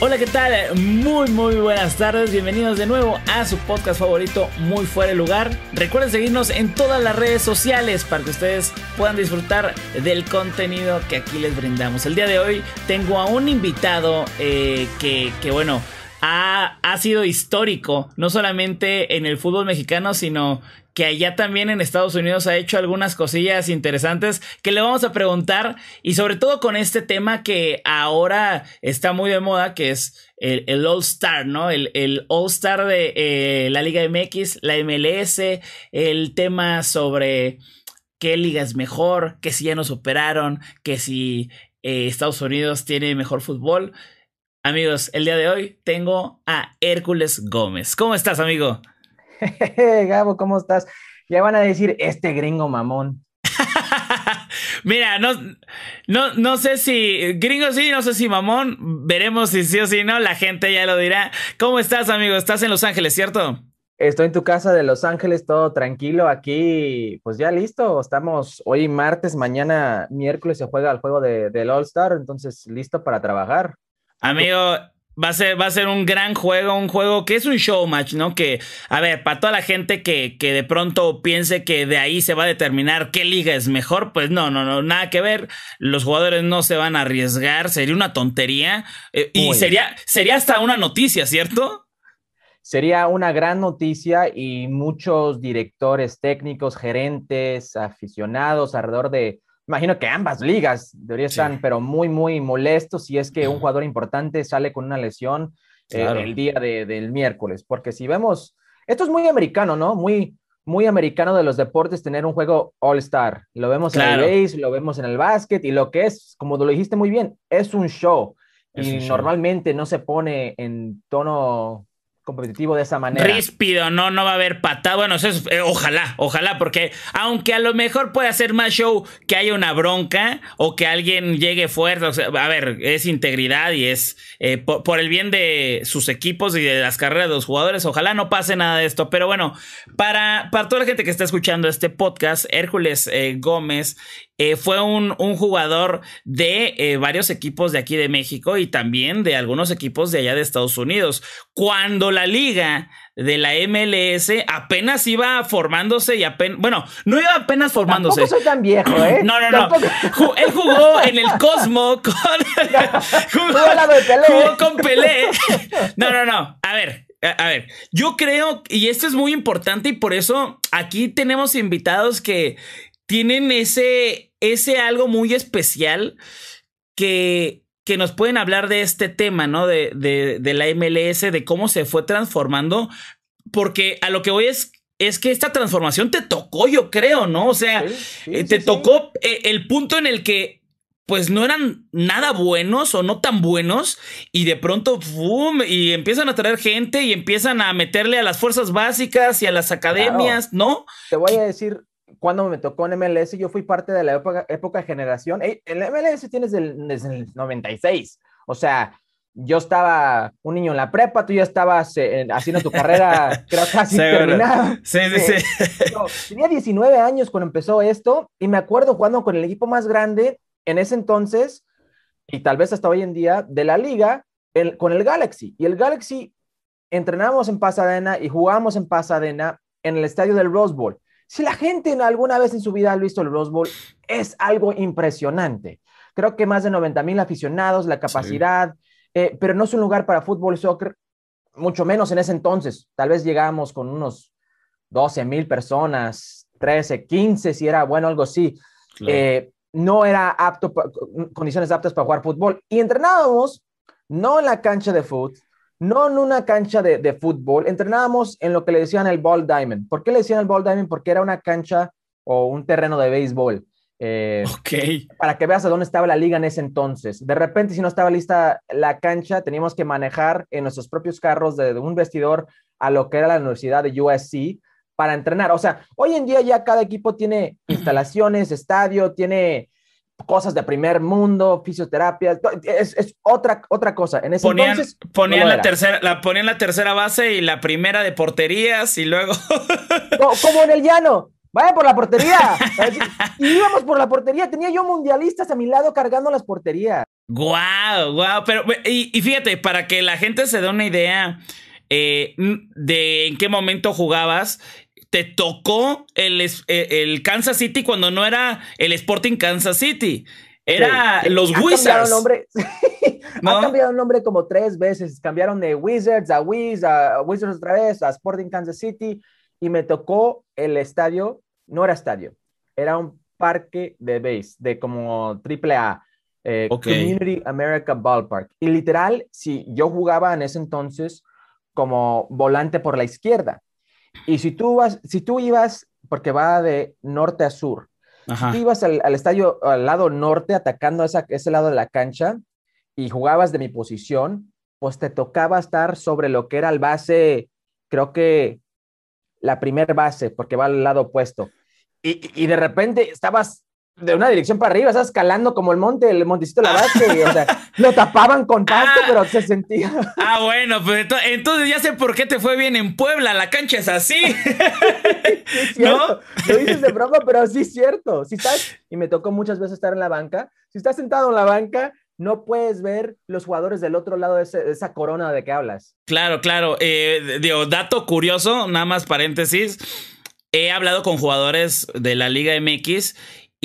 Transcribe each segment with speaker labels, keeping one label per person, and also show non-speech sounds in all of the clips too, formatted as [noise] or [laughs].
Speaker 1: Hola, ¿qué tal? Muy, muy buenas tardes. Bienvenidos de nuevo a su podcast favorito, Muy Fuera de Lugar. Recuerden seguirnos en todas las redes sociales para que ustedes puedan disfrutar del contenido que aquí les brindamos. El día de hoy tengo a un invitado eh, que, que, bueno, ha, ha, sido histórico, no solamente en el fútbol mexicano, sino que allá también en Estados Unidos ha hecho algunas cosillas interesantes que le vamos a preguntar y sobre todo con este tema que ahora está muy de moda, que es el, All Star, ¿no? El, All Star de eh, la Liga MX, la MLS, el tema sobre qué liga es mejor, que si ya nos superaron, que si eh, Estados Unidos tiene mejor fútbol. Amigos, el día de hoy tengo a Hércules Gómez. ¿Cómo estás, amigo?
Speaker 2: [laughs] Gabo, ¿cómo estás? Ya van a decir, este gringo mamón. [laughs]
Speaker 1: Mira, no, no, no sé si gringo sí, no sé si mamón. Veremos si sí o si no. La gente ya lo dirá. ¿Cómo estás, amigo? Estás en Los Ángeles, ¿cierto? Estoy
Speaker 2: en tu casa de Los Ángeles, todo tranquilo aquí, pues ya listo. Estamos hoy martes, mañana miércoles se juega el juego del All Star, entonces listo para trabajar.
Speaker 1: Amigo, Va a, ser, un gran juego, un juego que es un showmatch, ¿no? Que, a ver, para toda la gente que, de pronto piense que de ahí se va a determinar qué liga es mejor, pues no, no, no, nada que ver. Los jugadores no se van a arriesgar, sería una tontería. Eh, y sería, sería hasta una noticia, ¿cierto?
Speaker 2: Sería una gran noticia y muchos directores técnicos, gerentes, aficionados alrededor de, imagino que ambas ligas deberían estar, pero muy, muy molestos si es que un jugador importante sale con una lesión eh, el día del miércoles. Porque si vemos, esto es muy americano, ¿no? Muy, muy americano de los deportes tener un juego all-star. Lo vemos en el base, lo vemos en el básquet y lo que es, como lo dijiste muy bien, es un show. y normalmente no se pone en tono competitivo de esa manera.
Speaker 1: Ríspido, no, no va a haber patada. Bueno, eh, ojalá, ojalá, porque aunque a lo mejor puede hacer más show que haya una bronca o que alguien llegue fuerte, a ver, es integridad y es eh, por, el bien de sus equipos y de las carreras de los jugadores, ojalá no pase nada de esto. Pero bueno, para, para toda la gente que está escuchando este podcast, Hércules eh, Gómez eh, fue un, jugador de eh, varios equipos de aquí de México y también de algunos equipos de allá de Estados Unidos. Cuando la liga de la MLS apenas iba formándose y apenas, bueno, no iba apenas formándose. soy
Speaker 2: tan viejo, ¿eh?
Speaker 1: No, no, no. Él jugó en el Cosmo con... [laughs] [laughs] jugó con Pelé. [laughs] No, no, no. A ver, a ver, yo creo, y esto es muy importante y por eso aquí tenemos invitados que, tienen ese, ese algo muy especial que, que nos pueden hablar de este tema, ¿no? De, la MLS, de cómo se fue transformando, porque a lo que voy es es que esta transformación te tocó, yo creo, ¿no? O sea, eh, te tocó eh, el punto en el que pues no eran nada buenos o no tan buenos y de pronto, boom y empiezan a traer gente y empiezan a meterle a las fuerzas básicas y a las academias,
Speaker 2: ¿no? Te voy a decir, cuando me tocó en MLS, yo fui parte de la época, de generación. el MLS tienes desde el 96. O sea, yo estaba un niño en la prepa, tú ya estabas eh, haciendo tu carrera, [laughs] casi terminada. Sí, sí, eh, tenía 19 años cuando empezó esto y me acuerdo jugando con el equipo más grande en ese entonces y tal vez hasta hoy en día de la liga con el Galaxy. Y el Galaxy entrenamos en Pasadena y jugamos en Pasadena en el estadio del Rose Bowl. Si la gente en alguna vez en su vida ha visto el Rose es algo impresionante. Creo que más de 90 mil aficionados, la capacidad, eh, pero no es un lugar para fútbol, soccer, mucho menos en ese entonces. Tal vez llegábamos con unos 12 mil personas, 13, 15, si era bueno, algo así. Eh, no era apto, condiciones aptas para jugar fútbol. Y entrenábamos, no en la cancha de fútbol, no en una cancha de, fútbol, entrenábamos en lo que le decían el Ball Diamond. ¿Por qué le decían el Ball Diamond? Porque era una cancha o un terreno de béisbol. Eh, para que veas a dónde estaba la liga en ese entonces. De repente, si no estaba lista la cancha, teníamos que manejar en nuestros propios carros de, un vestidor a lo que era la Universidad de USC para entrenar. O sea, hoy en día ya cada equipo tiene instalaciones, estadio, tiene cosas de primer mundo, fisioterapia, es, otra, otra cosa. En ese ponían, entonces, ponían la
Speaker 1: tercera, la ponían la tercera base y la primera de porterías y luego.
Speaker 2: [laughs] como en el llano. Vaya por la portería. y [laughs] íbamos por la portería. Tenía yo mundialistas a mi lado cargando las porterías.
Speaker 1: Guau, guau. Pero, y, fíjate, para que la gente se dé una idea eh, de en qué momento jugabas te tocó el, eh, el Kansas City cuando no era el Sporting Kansas City. Era los Wizards. Nombre.
Speaker 2: [laughs] cambiado el nombre como tres veces. Cambiaron de Wizards a Wiz, a Wizards otra vez, a Sporting Kansas City. Y me tocó el estadio, no era estadio, era un parque de base, de como triple A, eh, Community America Ballpark. Y literal, si yo jugaba en ese entonces como volante por la izquierda. Y si tú vas, si tú ibas, porque va de norte a sur, si tú ibas al, estadio, al lado norte, atacando esa, ese lado de la cancha y jugabas de mi posición, pues te tocaba estar sobre lo que era el base, creo que la primer base, porque va al lado opuesto. Y, de repente estabas de una dirección para arriba, estabas escalando como el monte, el montecito de la [laughs] base, o lo tapaban con pasto, ah. pero se sentía.
Speaker 1: Ah, bueno, pues entonces, ya sé por qué te fue bien en Puebla, la cancha es así.
Speaker 2: [laughs] ¿No? Lo dices de broma, pero sí es cierto. Si estás, y me tocó muchas veces estar en la banca, si estás sentado en la banca, no puedes ver los jugadores del otro lado de, esa corona de que hablas.
Speaker 1: Claro, claro. Eh, digo, dato curioso, nada más paréntesis. He hablado con jugadores de la Liga MX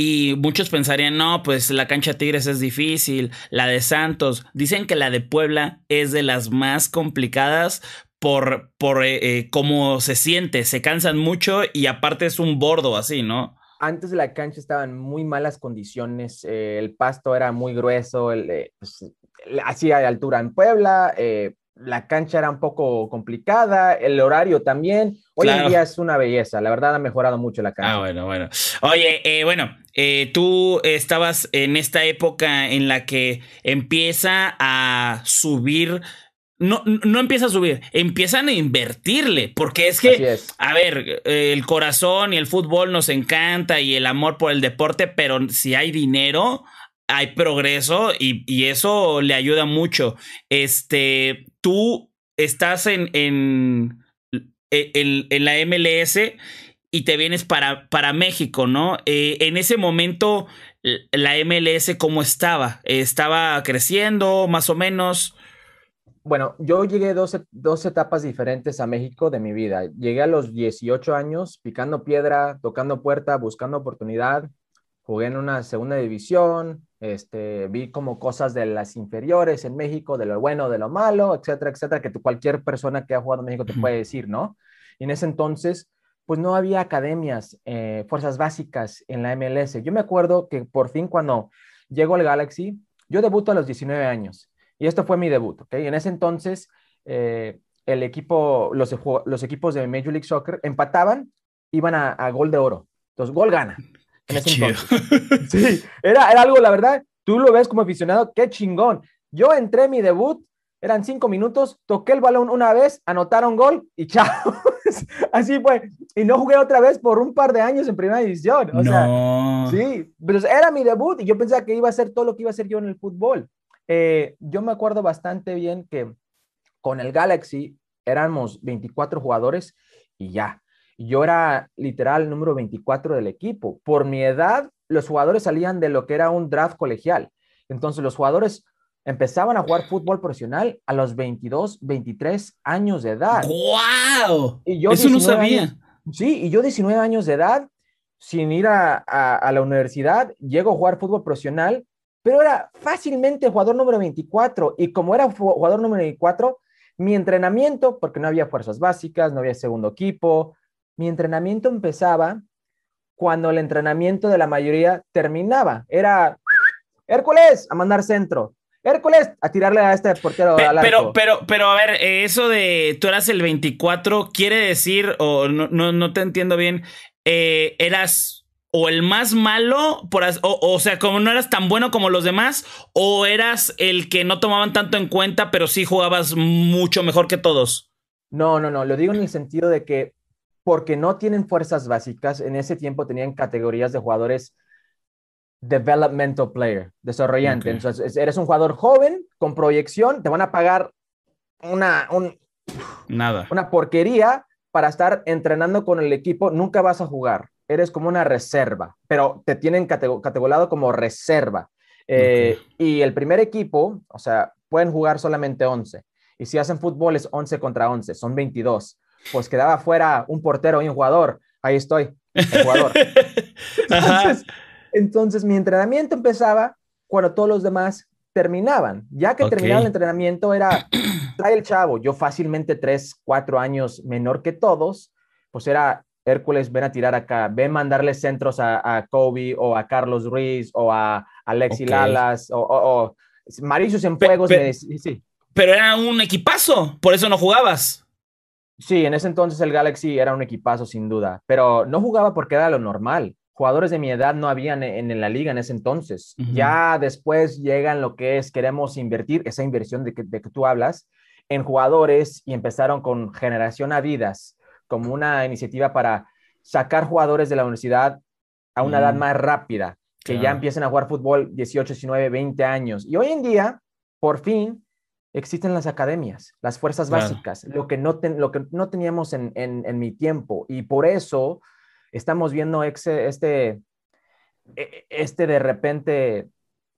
Speaker 1: y muchos pensarían, no, pues la cancha Tigres es difícil, la de Santos. Dicen que la de Puebla es de las más complicadas por, por eh, eh, cómo se siente, se cansan mucho y aparte es un bordo así, ¿no?
Speaker 2: Antes de la cancha estaban muy malas condiciones, eh, el pasto era muy grueso, el, de pues, altura en Puebla, la cancha era un poco complicada, el horario también. Hoy en día es una belleza, la verdad ha mejorado mucho la cancha.
Speaker 1: Ah, bueno, bueno. Oye, eh, bueno, eh, tú estabas en esta época en la que empieza a subir no, no empieza a subir, empiezan a invertirle, porque es que, a ver, el corazón y el fútbol nos encanta y el amor por el deporte, pero si hay dinero, hay progreso y, y eso le ayuda mucho. Este, tú estás en, en, e, la MLS y te vienes para, para México, ¿no? Eh, en ese momento, la MLS, ¿cómo estaba? ¿Estaba creciendo más o menos?
Speaker 2: Bueno, yo llegué dos, dos etapas diferentes a México de mi vida. Llegué a los 18 años picando piedra, tocando puerta, buscando oportunidad. Jugué en una segunda división, este, vi como cosas de las inferiores en México, de lo bueno, de lo malo, etcétera, etcétera, que cualquier persona que ha jugado en México te puede decir, ¿no? Y en ese entonces, pues no había academias, eh, fuerzas básicas en la MLS. Yo me acuerdo que por fin cuando llego al Galaxy, yo debuto a los 19 años y esto fue mi debut, ¿ok? En ese entonces, eh, el equipo, los, los, equipos de Major League Soccer empataban, iban a, a gol de oro. Entonces, gol gana. [laughs] sí, era, algo, la verdad, tú lo ves como aficionado, qué chingón. Yo entré mi debut, eran cinco minutos, toqué el balón una vez, anotaron gol y chao. [laughs] Así fue. Y no jugué otra vez por un par de años en primera división. O sea, sí, pero pues, era mi debut y yo pensaba que iba a ser todo lo que iba a ser yo en el fútbol. Eh, yo me acuerdo bastante bien que con el Galaxy éramos 24 jugadores y ya. Yo era literal número 24 del equipo. Por mi edad, los jugadores salían de lo que era un draft colegial. Entonces los jugadores empezaban a jugar fútbol profesional a los 22, 23 años de edad. ¡Wow! yo Eso no sabía. sí, y yo 19 años de edad, sin ir a, la universidad, llego a jugar fútbol profesional, pero era fácilmente jugador número 24. Y como era jugador número 24, mi entrenamiento, porque no había fuerzas básicas, no había segundo equipo, mi entrenamiento empezaba cuando el entrenamiento de la mayoría terminaba. Era Hércules a mandar centro. Hércules a tirarle a este portero. pero,
Speaker 1: pero, pero, a ver, eh, eso de tú eras el 24, quiere decir, o no, te entiendo bien, eh, eras o el más malo, por, o, o, sea, como no eras tan bueno como los demás, o eras el que no tomaban tanto en cuenta, pero sí jugabas mucho mejor que todos.
Speaker 2: No, no, no, lo digo en el sentido de que porque no tienen fuerzas básicas. En ese tiempo tenían categorías de jugadores developmental player, desarrollante. Entonces, eres un jugador joven con proyección, te van a pagar una, Nada. una porquería para estar entrenando con el equipo, nunca vas a jugar. Eres como una reserva, pero te tienen categorizado como reserva. Eh, y el primer equipo, o sea, pueden jugar solamente 11. Y si hacen fútbol es 11 contra 11, son 22 pues quedaba fuera un portero y un jugador. Ahí estoy, jugador. [laughs] entonces, mi entrenamiento empezaba cuando todos los demás terminaban. Ya que terminaba el entrenamiento, era trae el chavo. Yo fácilmente tres, cuatro años menor que todos, pues era Hércules, ven a tirar acá, ven a mandarle centros a, Kobe o a Carlos Ruiz o a Alexi Lalas o, o, en Fuegos. sí.
Speaker 1: Pero era un equipazo, por eso no jugabas.
Speaker 2: Sí, en ese entonces el Galaxy era un equipazo sin duda, pero no jugaba porque era lo normal. Jugadores de mi edad no habían en, la liga en ese entonces. Ya después llegan lo que es, queremos invertir, esa inversión de que, tú hablas, en jugadores y empezaron con Generación Adidas, como una iniciativa para sacar jugadores de la universidad a una edad más rápida, que ya empiecen a jugar fútbol 18, 19, 20 años. Y hoy en día, por fin, existen las academias, las fuerzas básicas, lo, que no lo que no teníamos en, mi tiempo. Y por eso estamos viendo este, e, este de repente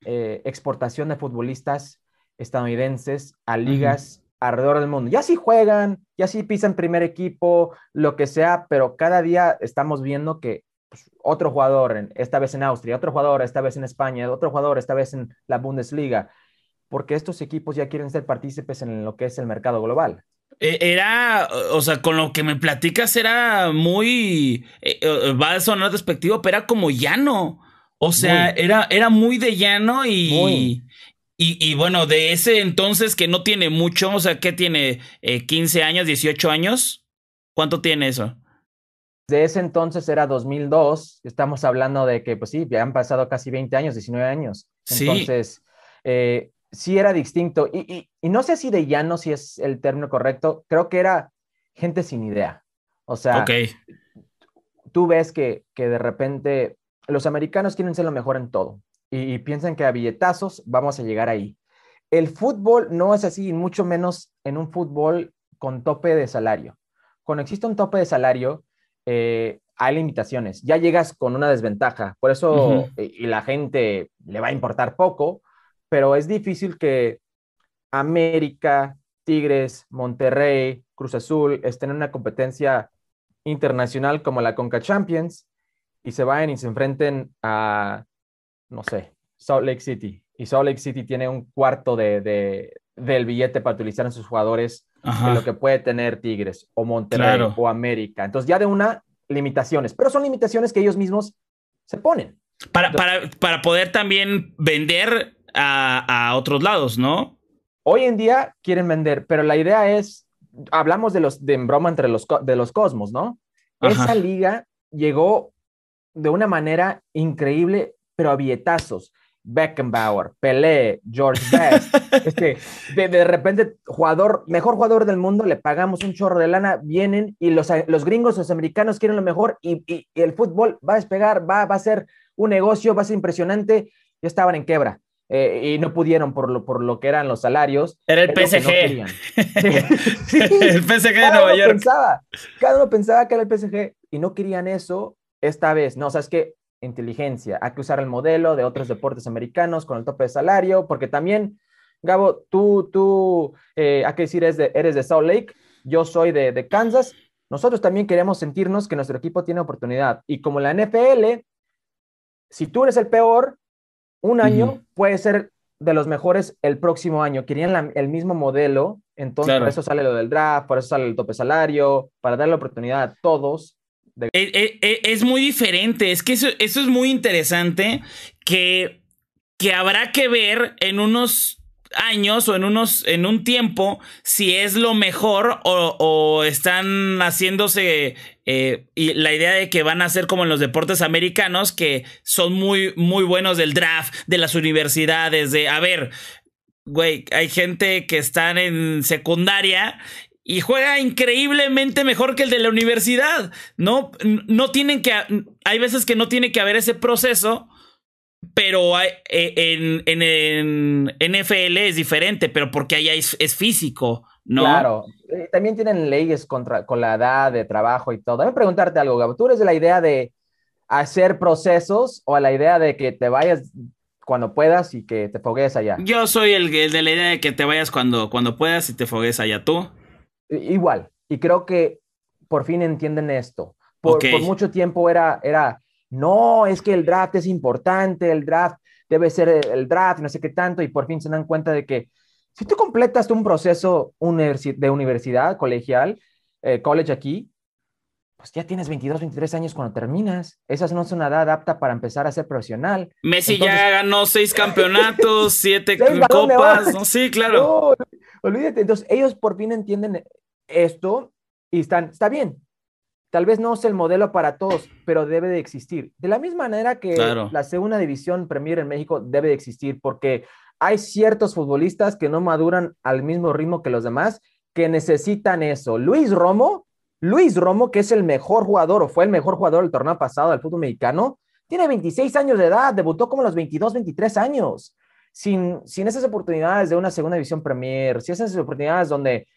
Speaker 2: eh, exportación de futbolistas estadounidenses a ligas alrededor del mundo. Ya sí juegan, ya sí pisan primer equipo, lo que sea, pero cada día estamos viendo que pues, otro jugador, esta vez en Austria, otro jugador, esta vez en España, otro jugador, esta vez en la Bundesliga, porque estos equipos ya quieren ser partícipes en lo que es el mercado global.
Speaker 1: E, era, o sea, con lo que me platicas era muy, eh, eh, va a sonar despectivo, pero era como llano. O sea, Era, era muy de llano y, Y, bueno, de ese entonces que no tiene mucho, o sea, ¿qué tiene? ¿15 eh, años, 18 años? ¿Cuánto tiene eso?
Speaker 2: De ese entonces era 2002, estamos hablando de que, pues sí, ya han pasado casi 20 años, 19 años. Entonces, sí. eh, sí era distinto. Y, no sé si de llano, si es el término correcto, creo que era gente sin idea. O sea, tú ves que, que, de repente los americanos quieren ser lo mejor en todo y, piensan que a billetazos vamos a llegar ahí. El fútbol no es así, mucho menos en un fútbol con tope de salario. Cuando existe un tope de salario, eh, hay limitaciones. Ya llegas con una desventaja. Por eso, eh, y, la gente le va a importar poco, pero es difícil que América, Tigres, Monterrey, Cruz Azul estén en una competencia internacional como la Conca Champions y se vayan y se enfrenten a, no sé, Salt Lake City. Y Salt Lake City tiene un cuarto de, del billete para utilizar en sus jugadores de lo que puede tener Tigres o Monterrey o América. Entonces ya de una, limitaciones, pero son limitaciones que ellos mismos se ponen.
Speaker 1: Para, para, para poder también vender a, otros lados, ¿no? Hoy en día
Speaker 2: quieren vender, pero la idea es, hablamos de los, de broma entre los, de los Cosmos, ¿no? Esa liga llegó de una manera increíble, pero a billetazos. Beckenbauer, Pelé, George Best. [laughs] Este, de, de, repente, jugador, mejor jugador del mundo, le pagamos un chorro de lana, vienen y los, los gringos, los americanos quieren lo mejor y, el fútbol va a despegar, va, va a ser un negocio, va a ser impresionante. Ya estaban en quebra. Eh, y no pudieron por lo, por lo que eran los salarios. Era el PSG. [laughs]
Speaker 1: el
Speaker 2: PSG de Nueva York. Pensaba, cada uno pensaba que era el PSG y no querían eso esta vez. No, o sea, es que inteligencia, hay que usar el modelo de otros deportes americanos con el tope de salario, porque también, Gabo, tú, tú, hay eh, que decir, eres de, eres de Salt Lake, yo soy de, de Kansas, nosotros también queremos sentirnos que nuestro equipo tiene oportunidad. Y como la NFL, si tú eres el peor, un año puede ser de los mejores el próximo año. Querían el mismo modelo, entonces por eso sale lo del draft, por eso sale el tope salario, para dar la oportunidad a todos.
Speaker 1: E, e, e, es, muy diferente, es que eso, eso es muy interesante que, que habrá que ver en unos años o en unos en un tiempo si es lo mejor o, están haciéndose eh, y la idea de que van a ser como en los deportes americanos que son muy muy buenos del draft de las universidades de a ver güey hay gente que están en secundaria y juega increíblemente mejor que el de la universidad no no tienen que hay veces que no tiene que haber ese proceso pero eh, en, en, NFL es diferente, pero porque allá es, físico, ¿no? Claro.
Speaker 2: Eh, también tienen leyes contra, con la edad de trabajo y todo. Déjame preguntarte algo, Gabo. ¿Tú eres de la idea de hacer procesos o a la idea de que te vayas cuando puedas y que te foguees allá?
Speaker 1: Yo soy el, de la idea de que te vayas cuando, cuando puedas y te foguees allá. ¿Tú?
Speaker 2: Igual. Y creo que por fin entienden esto. Por, por mucho tiempo era, era no, es que el draft es importante, el draft debe ser el draft, no sé qué tanto, y por fin se dan cuenta de que si tú completas un proceso de universidad, colegial, eh, college aquí, pues ya tienes 22, 23 años cuando terminas. Esa no es una edad apta para empezar a ser profesional.
Speaker 1: Messi ya ganó seis campeonatos, [laughs] siete copas. sí, claro.
Speaker 2: olvídate. Entonces, ellos por fin entienden esto y están, está bien, Tal vez no es el modelo para todos, pero debe de existir. De la misma manera que la segunda división Premier en México debe de existir, porque hay ciertos futbolistas que no maduran al mismo ritmo que los demás, que necesitan eso. Luis Romo, Luis Romo, que es el mejor jugador o fue el mejor jugador del torneo pasado del fútbol mexicano, tiene 26 años de edad, debutó como los 22, 23 años. Sin, sin esas oportunidades de una segunda división Premier, si esas oportunidades donde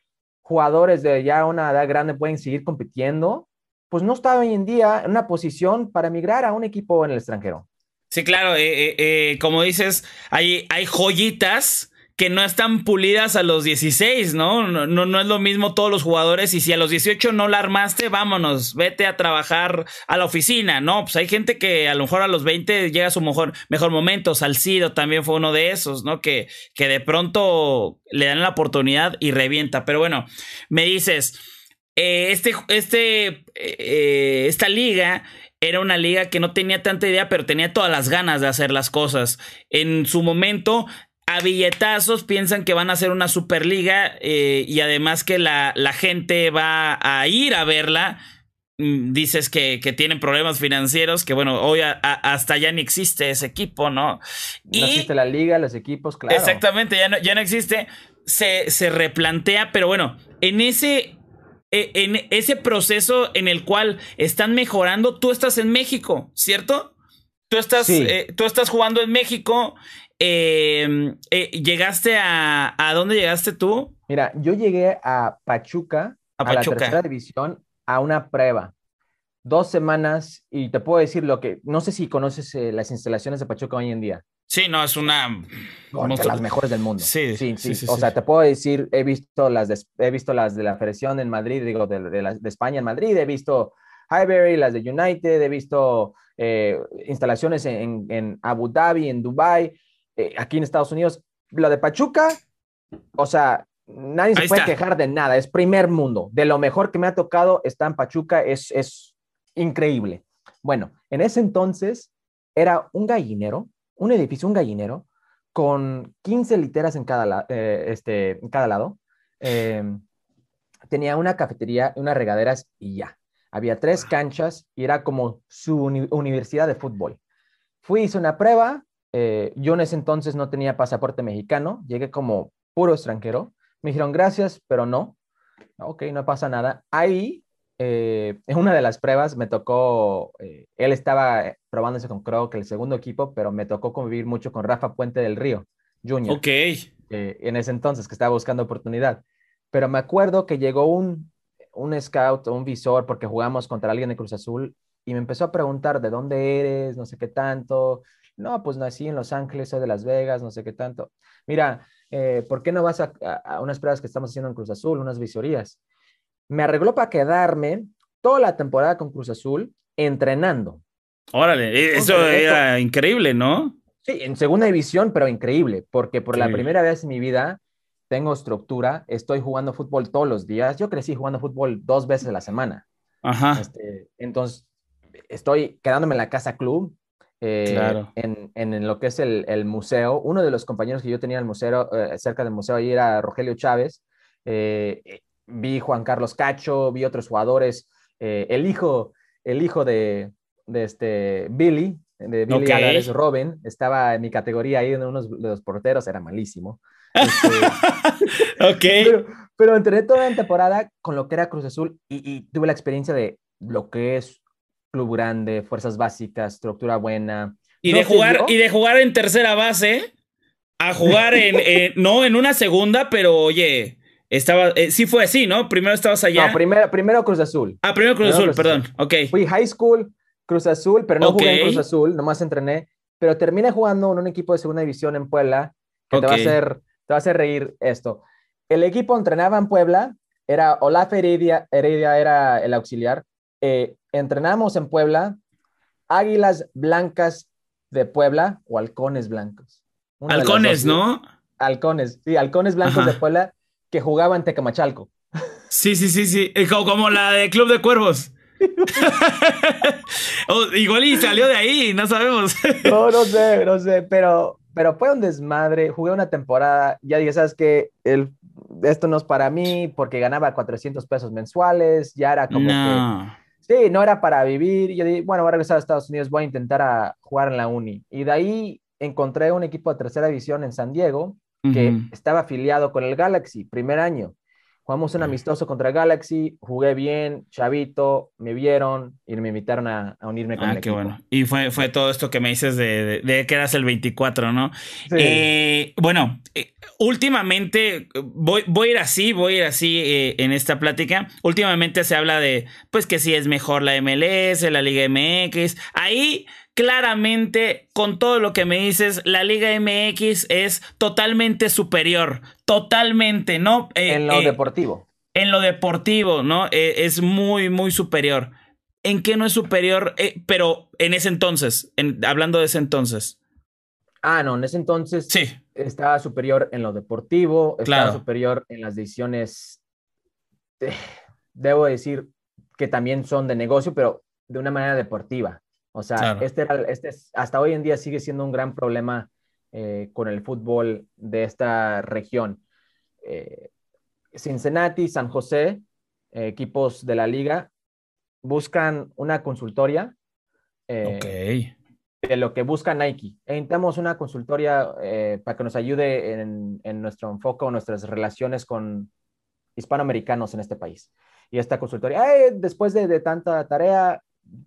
Speaker 2: jugadores de ya una edad grande pueden seguir compitiendo, pues no está hoy en día en una posición para migrar a un equipo en el extranjero.
Speaker 1: Sí, claro, eh, eh, eh, como dices, hay, hay joyitas que no están pulidas a los 16, ¿no? ¿no? No, es lo mismo todos los jugadores y si a los 18 no la armaste, vámonos, vete a trabajar a la oficina, ¿no? Pues hay gente que a lo mejor a los 20 llega a su mejor, mejor momento, Salcido también fue uno de esos, ¿no? Que, que de pronto le dan la oportunidad y revienta, pero bueno, me dices... Eh, este, este, eh, esta liga era una liga que no tenía tanta idea, pero tenía todas las ganas de hacer las cosas. En su momento, a billetazos piensan que van a hacer una superliga eh, y además que la, la, gente va a ir a verla. Mm, dices que, tienen problemas financieros, que bueno, hoy hasta ya ni existe ese equipo, ¿no? no existe
Speaker 2: la liga, los equipos, claro.
Speaker 1: Exactamente, ya no, ya no existe. Se, se replantea, pero bueno, en ese e, en ese proceso en el cual están mejorando, tú estás en México, ¿cierto? Tú estás, eh, tú estás jugando en México. Em, eh, ¿Llegaste a. dónde llegaste tú?
Speaker 2: Mira, yo llegué a Pachuca, a, la tercera división, a una prueba dos semanas y te puedo decir lo que, no sé si conoces eh, las instalaciones de Pachuca hoy en
Speaker 1: día. Sí, no, es una... de las mejores del mundo. Sí, sí, sí. o sea, te puedo decir, he
Speaker 2: visto las de, he visto las de la Federación en Madrid, digo, de, de, España en Madrid, he visto Highbury, las de United, he visto eh, instalaciones en, en, Abu Dhabi, en Dubai, eh, aquí en Estados Unidos. Lo de Pachuca, o sea, nadie se puede quejar de nada, es primer mundo. De lo mejor que me ha tocado está en Pachuca, es, es Increíble. Bueno, en ese entonces era un gallinero, un edificio, un gallinero, con 15 literas en cada, eh, este, en cada lado. Em, tenía una cafetería, unas regaderas y ya. Había tres canchas y era como su universidad de fútbol. Fui, hice una prueba. Eh, yo en ese entonces no tenía pasaporte mexicano. Llegué como puro extranjero. Me dijeron gracias, pero no. Ok, no pasa nada. Ahí eh, en una de las pruebas me tocó, eh, él estaba probándose con Croc, el segundo equipo, pero me tocó convivir mucho con Rafa Puente del Río, Junior. Ok. Eh, en ese entonces, que estaba buscando oportunidad. Pero me acuerdo que llegó un, un scout, un visor, porque jugamos contra alguien de Cruz Azul, y me empezó a preguntar de dónde eres, no sé qué tanto. No, pues nací en Los Ángeles, soy de Las Vegas, no sé qué tanto. Mira, eh, ¿por qué no vas a unas pruebas que estamos haciendo en Cruz Azul, unas visorías? me arregló para quedarme toda la temporada con Cruz Azul entrenando.
Speaker 1: Órale, e-, eso era increíble, ¿no?
Speaker 2: Sí, en segunda división, pero increíble, porque por la primera vez en mi vida tengo estructura, estoy jugando fútbol todos los días. Yo crecí jugando fútbol dos veces a la semana.
Speaker 1: Ajá. Este,
Speaker 2: entonces, estoy quedándome en la casa club, eh, en, lo que es el, museo. Uno de los compañeros que yo tenía en el museo, eh, cerca del museo, ahí era Rogelio Chávez. Eh, vi Juan Carlos Cacho, vi otros jugadores, eh, el hijo, el hijo de, este Billy, de Billy Robin, estaba en mi categoría ahí en de los porteros, era malísimo. Este,
Speaker 1: [laughs]
Speaker 2: ok. Pero, entrené toda la temporada con lo que era Cruz Azul y, tuve la experiencia de lo que es club grande, fuerzas básicas, estructura buena. Y, de jugar, y
Speaker 1: de jugar en tercera base a jugar en, [laughs] eh, no en una segunda, pero oye, estaba, eh, sí fue así, ¿no? Primero estabas allá. No, primero, Cruz Azul. Ah, primero Cruz Azul, perdón. Ok. Fui high school, Cruz Azul, pero no jugué en Cruz
Speaker 2: Azul, nomás entrené. Pero terminé jugando en un equipo de segunda división en Puebla, que te, va a hacer, te va reír esto. El equipo entrenaba en Puebla, era Olaf Heredia, Heredia era el auxiliar. Eh, entrenamos en Puebla, Águilas Blancas de Puebla o Halcones Blancos. Halcones, ¿no? Halcones, sí, Halcones Blancos de Puebla que jugaba en Tecamachalco.
Speaker 1: Sí, sí, sí, sí. Eh, como la de Club de Cuervos. [laughs] Oh, igual y salió de ahí, no sabemos. [laughs]
Speaker 2: no, no sé, no sé, pero, pero fue un desmadre. Jugué una temporada, ya dije, ¿sabes qué? El, esto no es para mí, porque ganaba 400 pesos mensuales, ya era como que... Sí, no era para vivir. Yo dije, bueno, voy a regresar a Estados Unidos, voy a intentar a jugar en la uni. Y de ahí encontré un equipo de tercera división en San Diego que estaba afiliado con el Galaxy, primer año. Jugamos un amistoso contra Galaxy, jugué bien, chavito, me vieron y me invitaron a, unirme con ah, el qué bueno.
Speaker 1: Y fue, todo esto que me dices de, que eras el 24, ¿no? Eh, bueno, eh, últimamente voy, voy, a ir así, voy a ir así eh, en esta plática. Últimamente se habla de, pues que sí es mejor la MLS, la Liga MX. Ahí claramente con todo lo que me dices, la Liga MX es totalmente superior, totalmente, ¿no? Eh, en lo eh,
Speaker 2: deportivo.
Speaker 1: En lo deportivo, ¿no? Eh, es muy, muy superior. ¿En qué no es superior? pero en ese entonces, hablando de ese entonces.
Speaker 2: Ah, no, en ese entonces sí. estaba superior en lo deportivo, estaba superior en las decisiones, debo decir que también son de negocio, pero de una manera deportiva. O sea, este, este hasta hoy en día sigue siendo un gran problema eh, con el fútbol de esta región. Eh, Cincinnati, San José, eh, equipos de la liga, buscan una consultoria. De lo que busca Nike. Necesitamos una consultoria para que nos ayude en, nuestro enfoque o nuestras relaciones con hispanoamericanos en este país. Y esta consultoría, después de tanta tarea,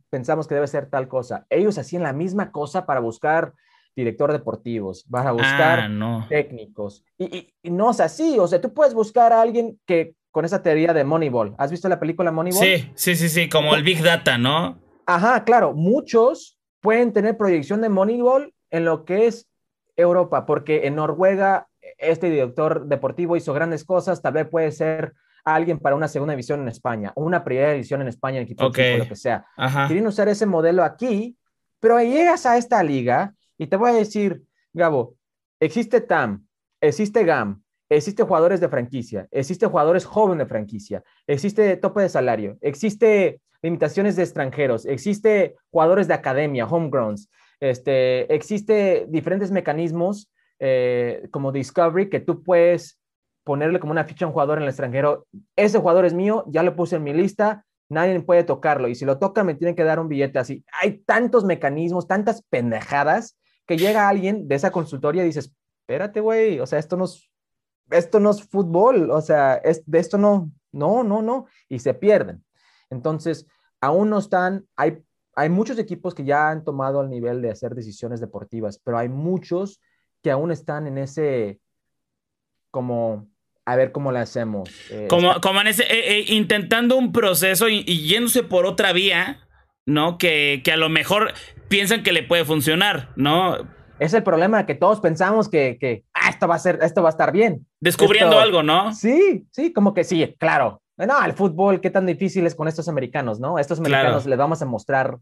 Speaker 2: pensamos que debe ser tal cosa. Ellos hacían la misma cosa para buscar director
Speaker 1: deportivos, para buscar ah,
Speaker 2: técnicos. Y, y, no es así, o sea, tú puedes buscar a alguien que con esa teoría de Moneyball. ¿Has visto la película Moneyball? Sí,
Speaker 1: sí, sí, sí, como el Big Data, ¿no?
Speaker 2: Ajá, claro, muchos pueden tener proyección de Moneyball en lo que es Europa, porque en Noruega este director deportivo hizo grandes cosas, tal vez puede ser alguien para una segunda división en España o una primera edición en España en equipo o lo que sea. Quieren usar ese modelo aquí, pero llegas a esta liga y te voy a decir, Gabo, existe TAM, existe GAM, existe jugadores de franquicia, existe jugadores jóvenes de franquicia, existe tope de salario, existe limitaciones de extranjeros, existe jugadores de academia, homegrowns, este, existe diferentes mecanismos eh, como Discovery que tú puedes ponerle como una ficha a un jugador en el extranjero, ese jugador es mío, ya lo puse en mi lista, nadie puede tocarlo y si lo toca me tienen que dar un billete así. Hay tantos mecanismos, tantas pendejadas que llega alguien de esa consultoría y dices, espérate, güey, o sea, esto no es, esto no es fútbol, o sea, es, de esto no, no, no, no, y se pierden. Entonces, aún no están, hay, hay muchos equipos que ya han tomado el nivel de hacer decisiones deportivas, pero hay muchos que aún están en ese como a ver cómo la hacemos. Eh, como,
Speaker 1: como en ese, eh, eh, intentando un proceso y, yéndose por otra vía, ¿no? Que, a lo mejor piensan que le puede funcionar, ¿no?
Speaker 2: Es el problema que todos pensamos que, ah, esto va a ser, esto va a estar bien. Descubriendo algo,
Speaker 1: ¿no? Sí,
Speaker 2: sí, como que sí, claro. No, al fútbol, qué tan difícil es con estos americanos, ¿no? Estos americanos les vamos a mostrar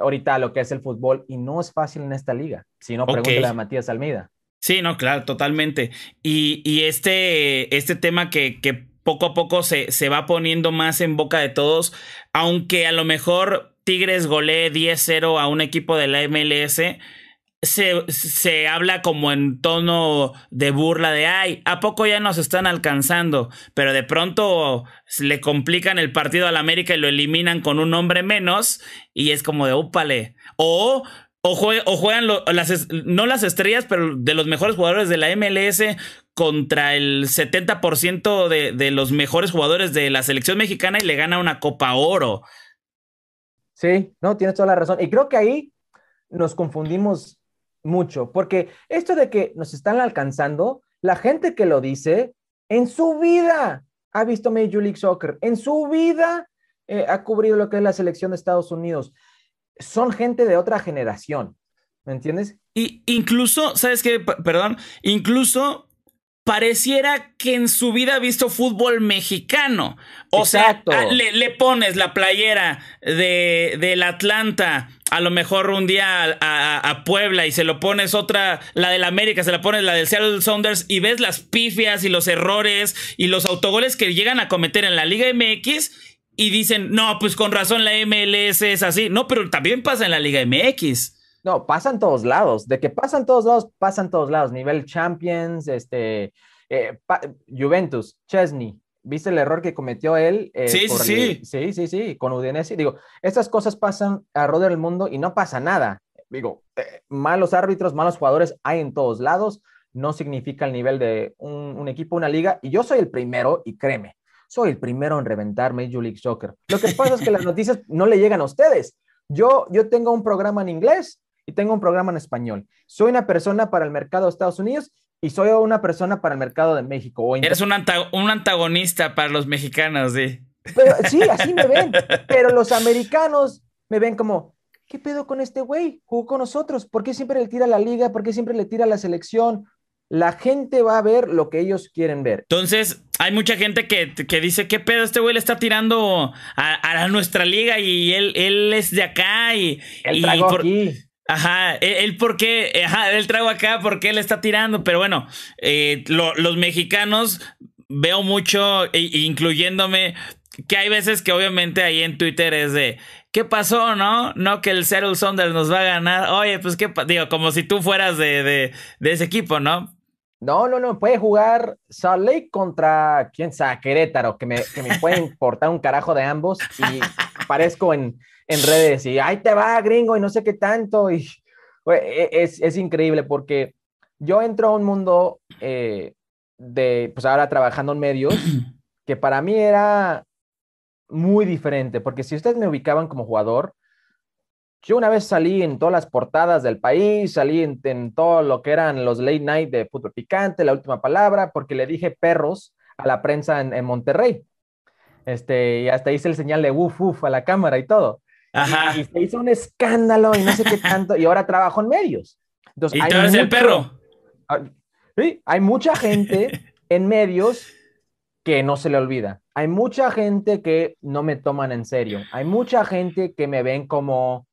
Speaker 2: ahorita lo que es el fútbol y no es fácil en esta liga. Si no, pregúntale a Matías
Speaker 1: Almida. Sí, no, claro, totalmente. Y, este, este tema que, poco a poco se, se, va poniendo más en boca de todos, aunque a lo mejor Tigres golee 10-0 a un equipo de la MLS, se, habla como en tono de burla de, ay, ¿a poco ya nos están alcanzando? Pero de pronto le complican el partido al América y lo eliminan con un hombre menos y es como de, úpale. O o, juegan no las estrellas, pero de los mejores jugadores de la MLS contra el 70% de, los mejores jugadores de la selección mexicana y le gana una Copa Oro.
Speaker 2: Sí, no, tienes toda la razón. Y creo que ahí nos confundimos mucho, porque esto de que nos están alcanzando, la gente que lo dice, en su vida ha visto Major League Soccer, en su vida eh, ha cubrido lo que es la selección de Estados Unidos, son gente de otra generación,
Speaker 1: ¿me entiendes? Y incluso, ¿sabes qué? perdón, incluso pareciera que en su vida ha visto fútbol mexicano. O sea, ah, le, pones la playera de, del Atlanta, a lo mejor un día a, a, Puebla y se lo pones otra, la del América, se la pones la del Seattle Sounders y ves las pifias y los errores y los autogoles que llegan a cometer en la Liga MX y dicen, no, pues con razón la MLS es así. No, pero también pasa en la Liga MX. No,
Speaker 2: pasa en todos lados. De que pasan todos lados, pasan todos lados. Nivel Champions, este, eh, Juventus, Chesney. ¿Viste el error que cometió él? Eh, sí, sí, sí. Sí, sí, con Udinese. Digo, estas cosas pasan a alrededor del mundo y no pasa nada. Digo, eh, malos árbitros, malos jugadores hay en todos lados. No significa el nivel de un equipo, una liga. Y yo soy el primero y créeme, soy el primero en reventarme, Major League Soccer. Lo que pasa es que las noticias no le llegan a ustedes. Yo, yo tengo un programa en inglés y tengo un programa en español. Soy una persona para el mercado de Estados Unidos y soy una persona para el mercado de México. Eres
Speaker 1: un, antagonista para los mexicanos, sí. Pero, sí, así me ven. [laughs]
Speaker 2: Pero los americanos me ven como, ¿qué pedo con este güey? Jugó con nosotros. ¿Por qué siempre le tira la liga? ¿Por qué siempre le tira la selección? la gente va a ver lo que ellos quieren ver.
Speaker 1: Entonces, hay mucha gente que, dice, ¿qué pedo? Este güey le está tirando a, nuestra liga y él, él, es de acá y... El trago aquí. Ajá, él, por qué, ajá, él trago acá, porque él le está tirando? Pero bueno, eh, los mexicanos veo mucho, e, incluyéndome, que hay veces que obviamente ahí en Twitter es de, ¿qué pasó, no? No que el Seattle Saunders nos va a ganar. Oye, pues qué, digo, como si tú fueras de ese equipo, ¿no?
Speaker 2: No, no, no, puede jugar Salt Lake contra, quién sabe, Querétaro, que me, que me un carajo de ambos y aparezco en, en redes y ahí te va, gringo, y no sé qué tanto. Y e, es, es, increíble porque yo entro a un mundo eh, de, pues ahora trabajando en medios, que para mí era muy diferente, porque si ustedes me ubicaban como jugador, yo una vez salí en todas las portadas del país, salí en, todo lo que eran los late night de Fútbol Picante, la última palabra, porque le dije perros a la prensa en, Monterrey. Este, y hasta hice el señal de uf, uf a la cámara y todo. Y, se hizo un escándalo y no sé qué tanto, y ahora trabajo en medios. Entonces, y el perro. Ah, sí, hay mucha gente [laughs] en medios que no se le olvida. Hay mucha gente que no me toman en serio. Hay mucha gente que me ven como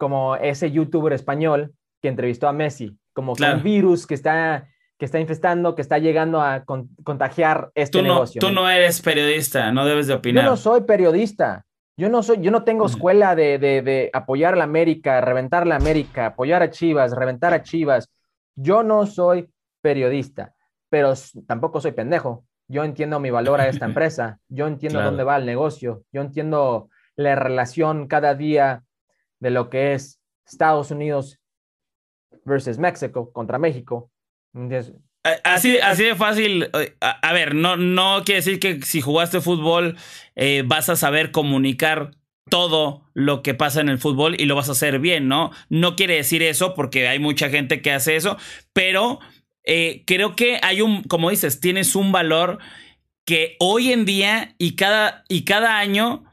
Speaker 2: como ese youtuber español que entrevistó a Messi, como un virus que está, que está infestando, que está llegando a contagiar este tú no, negocio. Tú
Speaker 1: no eres periodista, no debes de opinar. Yo no
Speaker 2: soy periodista. Yo no soy, yo no tengo escuela de, apoyar a la América, reventar la América, apoyar a Chivas, reventar a Chivas. Yo no soy periodista, pero tampoco soy pendejo. Yo entiendo mi valor a esta [laughs] empresa, yo entiendo dónde va el negocio, yo entiendo la relación cada día de lo que es Estados Unidos versus México contra México.
Speaker 1: Así, así de fácil. Eh, a, ver, no, no quiere decir que si jugaste fútbol eh, vas a saber comunicar todo lo que pasa en el fútbol y lo vas a hacer bien, ¿no? No quiere decir eso porque hay mucha gente que hace eso, pero eh, creo que hay un, como dices, tienes un valor que hoy en día y cada, y cada año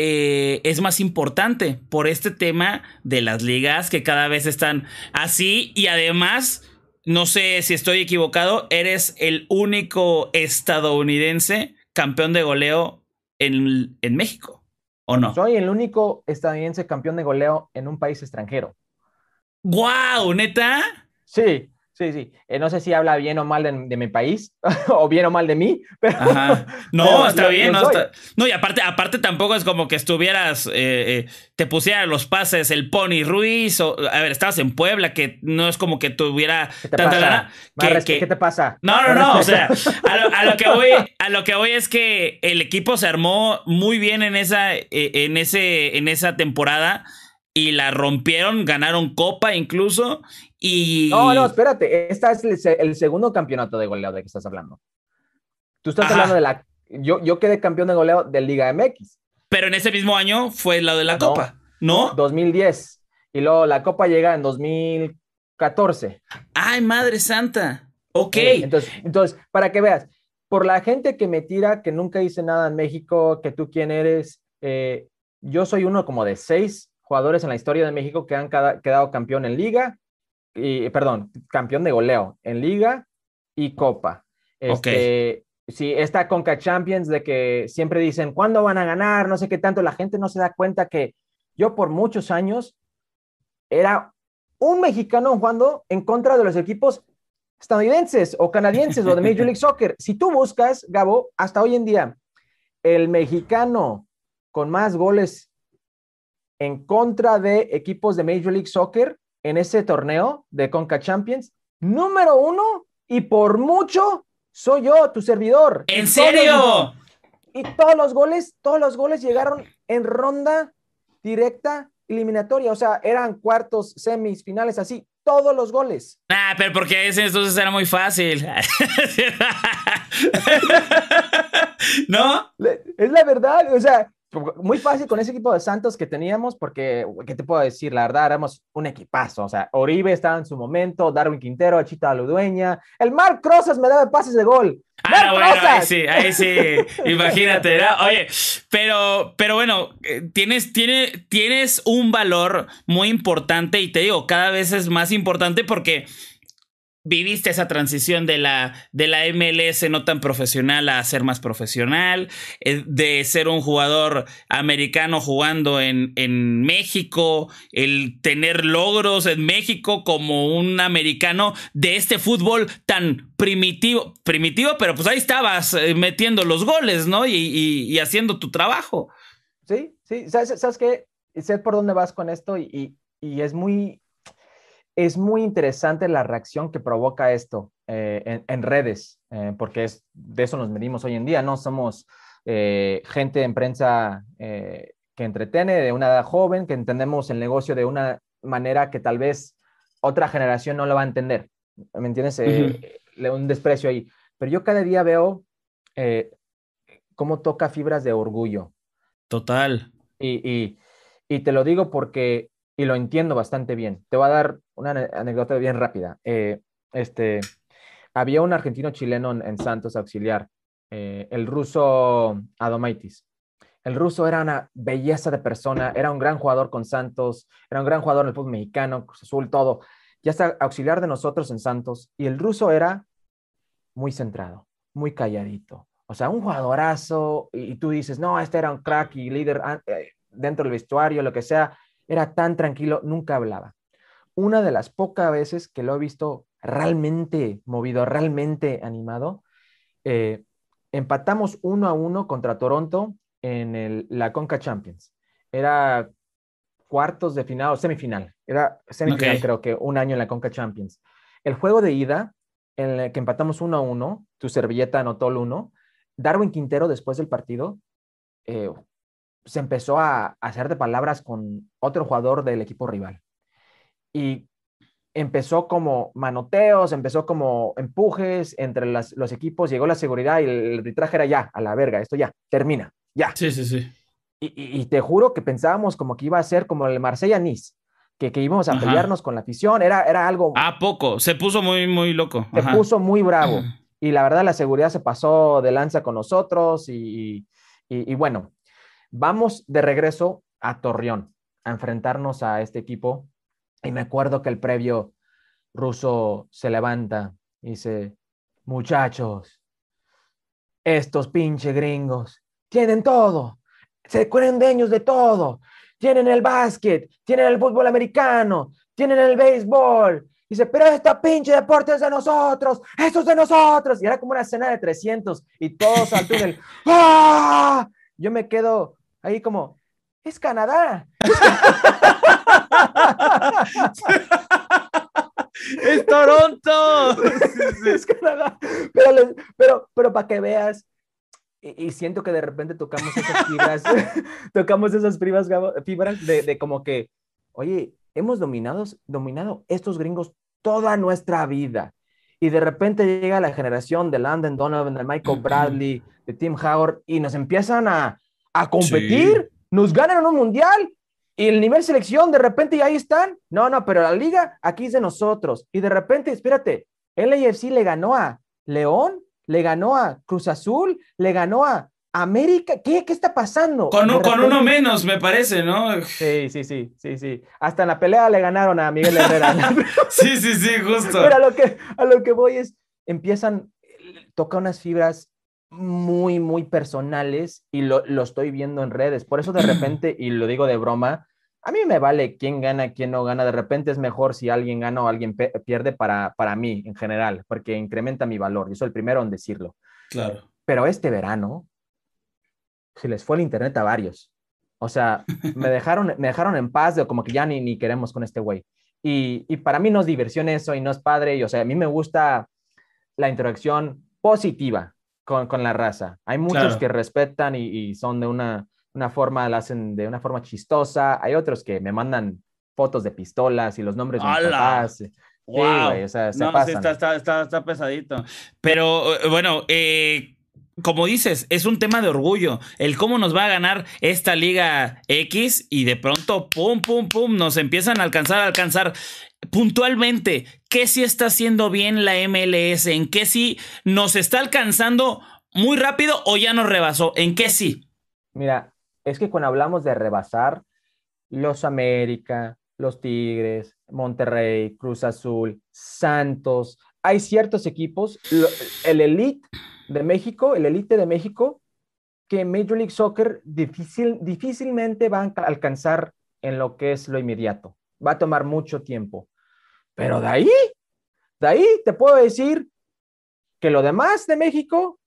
Speaker 1: eh, es más importante por este tema de las ligas que cada vez están así y además, no sé si estoy equivocado, eres el único estadounidense campeón de goleo en, México, ¿o no?
Speaker 2: Soy el único estadounidense campeón de goleo en un país extranjero.
Speaker 1: ¡Wow! ¿Neta?
Speaker 2: Sí, Sí, sí. Eh, no sé si habla bien o mal de, mi país, [laughs] o bien o mal de mí, [laughs] pero... Ajá. No, está bien.
Speaker 1: no, y aparte, aparte tampoco es como que estuvieras, eh, eh, te pusiera los pases el Pony Ruiz, o, a ver, estabas en Puebla, que no es como que tuviera tanta que, ¿Qué
Speaker 2: te pasa? No, no, no, o sea,
Speaker 1: a lo, a lo, que voy, a lo que voy es que el equipo se armó muy bien en esa, en ese, en esa temporada y la rompieron, ganaron copa incluso. Y... No, no,
Speaker 2: espérate, este es el, segundo campeonato de goleo de que estás hablando. Tú estás hablando de la... Yo, yo quedé campeón de goleo de Liga MX.
Speaker 1: Pero en ese mismo año fue la de la copa,
Speaker 2: ¿no? 2010. Y luego la copa llega en 2014. ¡Ay, madre santa! Ok. Eh, entonces, entonces para que veas, por la gente que me tira, que nunca dice nada en México, que tú quién eres, eh, yo soy uno como de seis jugadores en la historia de México que han quedado campeón en liga, y, perdón, campeón de goleo en liga y copa.
Speaker 1: Este,
Speaker 2: ok. Sí, esta Conca Champions de que siempre dicen, ¿cuándo van a ganar? No sé qué tanto, la gente no se da cuenta que yo por muchos años era un mexicano jugando en contra de los equipos estadounidenses o canadienses o de Major [laughs] League Soccer. Si tú buscas, Gabo, hasta hoy en día, el mexicano con más goles en contra de equipos de Major League Soccer en ese torneo de Conca Champions. Número uno, y por mucho, soy yo, tu servidor.
Speaker 1: ¿En serio?
Speaker 2: y todos los goles, todos los goles llegaron en ronda directa eliminatoria, o sea, eran cuartos, semis, finales, así, todos los goles.
Speaker 1: Ah, pero porque ese entonces era muy fácil. [laughs]
Speaker 2: [laughs] ¿No? Es la verdad, o sea, muy fácil con ese equipo de Santos que teníamos, porque, ¿qué te puedo decir? La verdad, éramos un equipazo. O sea, Oribe estaba en su momento, Darwin Quintero, Achita Ludueña. El Marc Crosses me daba pases de gol. ah, ahí sí, ahí sí. Imagínate, ¿verdad? Oye,
Speaker 1: pero, pero bueno, eh, tienes, tiene, tienes un valor muy importante y te digo, cada vez es más importante porque viviste esa transición de la, de la MLS no tan profesional a ser más profesional, eh, de ser un jugador americano jugando en, México, el tener logros en México como un americano de este fútbol tan primitivo, primitivo, pero pues ahí estabas eh, metiendo los goles, ¿no? Y, haciendo tu trabajo.
Speaker 2: Sí, sí, sabes, sabes que sé por dónde vas con esto y, y es muy es muy interesante la reacción que provoca esto eh, en, redes, eh, porque es, de eso nos medimos hoy en día, ¿no? Somos eh, gente en prensa que entretene de una edad joven, que entendemos el negocio de una manera que tal vez otra generación no lo va a entender, ¿me entiendes? Un desprecio ahí. Pero yo cada día veo cómo toca fibras de orgullo. Total. Y, te lo digo porque, y lo entiendo bastante bien, te va a dar una anécdota bien rápida. Eh, este, había un argentino chileno en, Santos auxiliar, eh, el ruso Adomaitis. El ruso era una belleza de persona, era un gran jugador con Santos, era un gran jugador en el fútbol mexicano, Azul, todo. Ya está auxiliar de nosotros en Santos. Y el ruso era muy centrado, muy calladito. O sea, un jugadorazo. Y, y tú dices, no, este era un crack y líder ah, eh, dentro del vestuario, lo que sea. Era tan tranquilo, nunca hablaba una de las pocas veces que lo he visto realmente movido, realmente animado. Eh, empatamos uno a uno contra Toronto en la Conca Champions. Era cuartos de final semifinal. Era semifinal, creo que un año en la Conca Champions. El juego de ida, en el que empatamos uno a uno, tu servilleta anotó el uno. Darwin Quintero, después del partido, eh, se empezó a hacer de palabras con otro jugador del equipo rival y empezó como manoteos, empezó como empujes entre los equipos, llegó la seguridad y el arbitraje era ya, a la verga, esto ya, termina, ya. Sí, sí, sí. Y, te juro que pensábamos como que iba a ser como el Marsella-Nice, que, que, íbamos a pelearnos con la afición, era, era algo...
Speaker 1: a ah, poco, se puso muy, muy loco. Se puso
Speaker 2: muy bravo. [clears throat] Y la verdad, la seguridad se pasó de lanza con nosotros y, y bueno, vamos de regreso a Torreón a enfrentarnos a este equipo y me acuerdo que el previo ruso se levanta y dice, muchachos, estos pinche gringos tienen todo, se creen dueños de todo, tienen el básquet, tienen el fútbol americano, tienen el béisbol. Dice, pero este pinche deporte es de nosotros, esto es de nosotros. Y era como una escena de 300 y todos al túnel. [laughs] ¡Ah! Yo me quedo ahí como, es Canadá. [laughs]
Speaker 1: ¡Es Toronto! [laughs] es Canadá. Pero, pero, pero para que veas,
Speaker 2: y, siento que de repente tocamos esas fibras, [laughs] tocamos esas fibras, de, como que, oye, hemos dominado, dominado estos gringos toda nuestra vida. Y de repente llega la generación de Landon Donovan, de Michael Bradley, de Tim Howard, y nos empiezan a, a competir nos ganan en un mundial y el nivel selección de repente y ahí están. No, no, pero la liga aquí es de nosotros. Y de repente, espérate, el AFC le ganó a León, le ganó a Cruz Azul, le ganó a América. ¿Qué, qué está pasando? Con, uno
Speaker 1: menos, me parece, ¿no? Sí, sí, sí, sí, sí.
Speaker 2: Hasta en la pelea le ganaron a Miguel Herrera.
Speaker 1: [laughs] [laughs] sí, sí, sí, justo. Pero a
Speaker 2: lo que, a lo que voy es, empiezan, toca unas fibras muy, muy personales y lo, estoy viendo en redes. Por eso de repente, y lo digo de broma, a mí me vale quién gana, quién no gana. De repente es mejor si alguien gana o alguien pierde para, mí en general, porque incrementa mi valor. Yo soy el primero en decirlo. Claro. Pero este verano, se les fue el internet a varios. O sea, [laughs] me dejaron, me dejaron en paz de como que ya ni, ni queremos con este güey. Y, para mí no es diversión eso y no es padre. Y, o sea, a mí me gusta la interacción positiva con, la raza. Hay muchos que respetan y, son de una, una forma, la hacen de una forma chistosa. Hay otros que me mandan fotos de pistolas y los nombres de mis papás. no, Sí, está, está,
Speaker 1: está, está, pesadito. Pero eh, bueno, eh, como dices, es un tema de orgullo. El cómo nos va a ganar esta Liga X y de pronto, pum, pum, pum, nos empiezan a alcanzar, a alcanzar puntualmente qué sí está haciendo bien la MLS, en qué sí nos está alcanzando muy rápido o ya nos rebasó, en qué sí.
Speaker 2: Mira, es que cuando hablamos de rebasar, los América, los Tigres, Monterrey, Cruz Azul, Santos, hay ciertos equipos, el elite de México, el elite de México, que Major League Soccer difícilmente va a alcanzar en lo que es lo inmediato. Va a tomar mucho tiempo. Pero de ahí, de ahí te puedo decir que lo demás de México,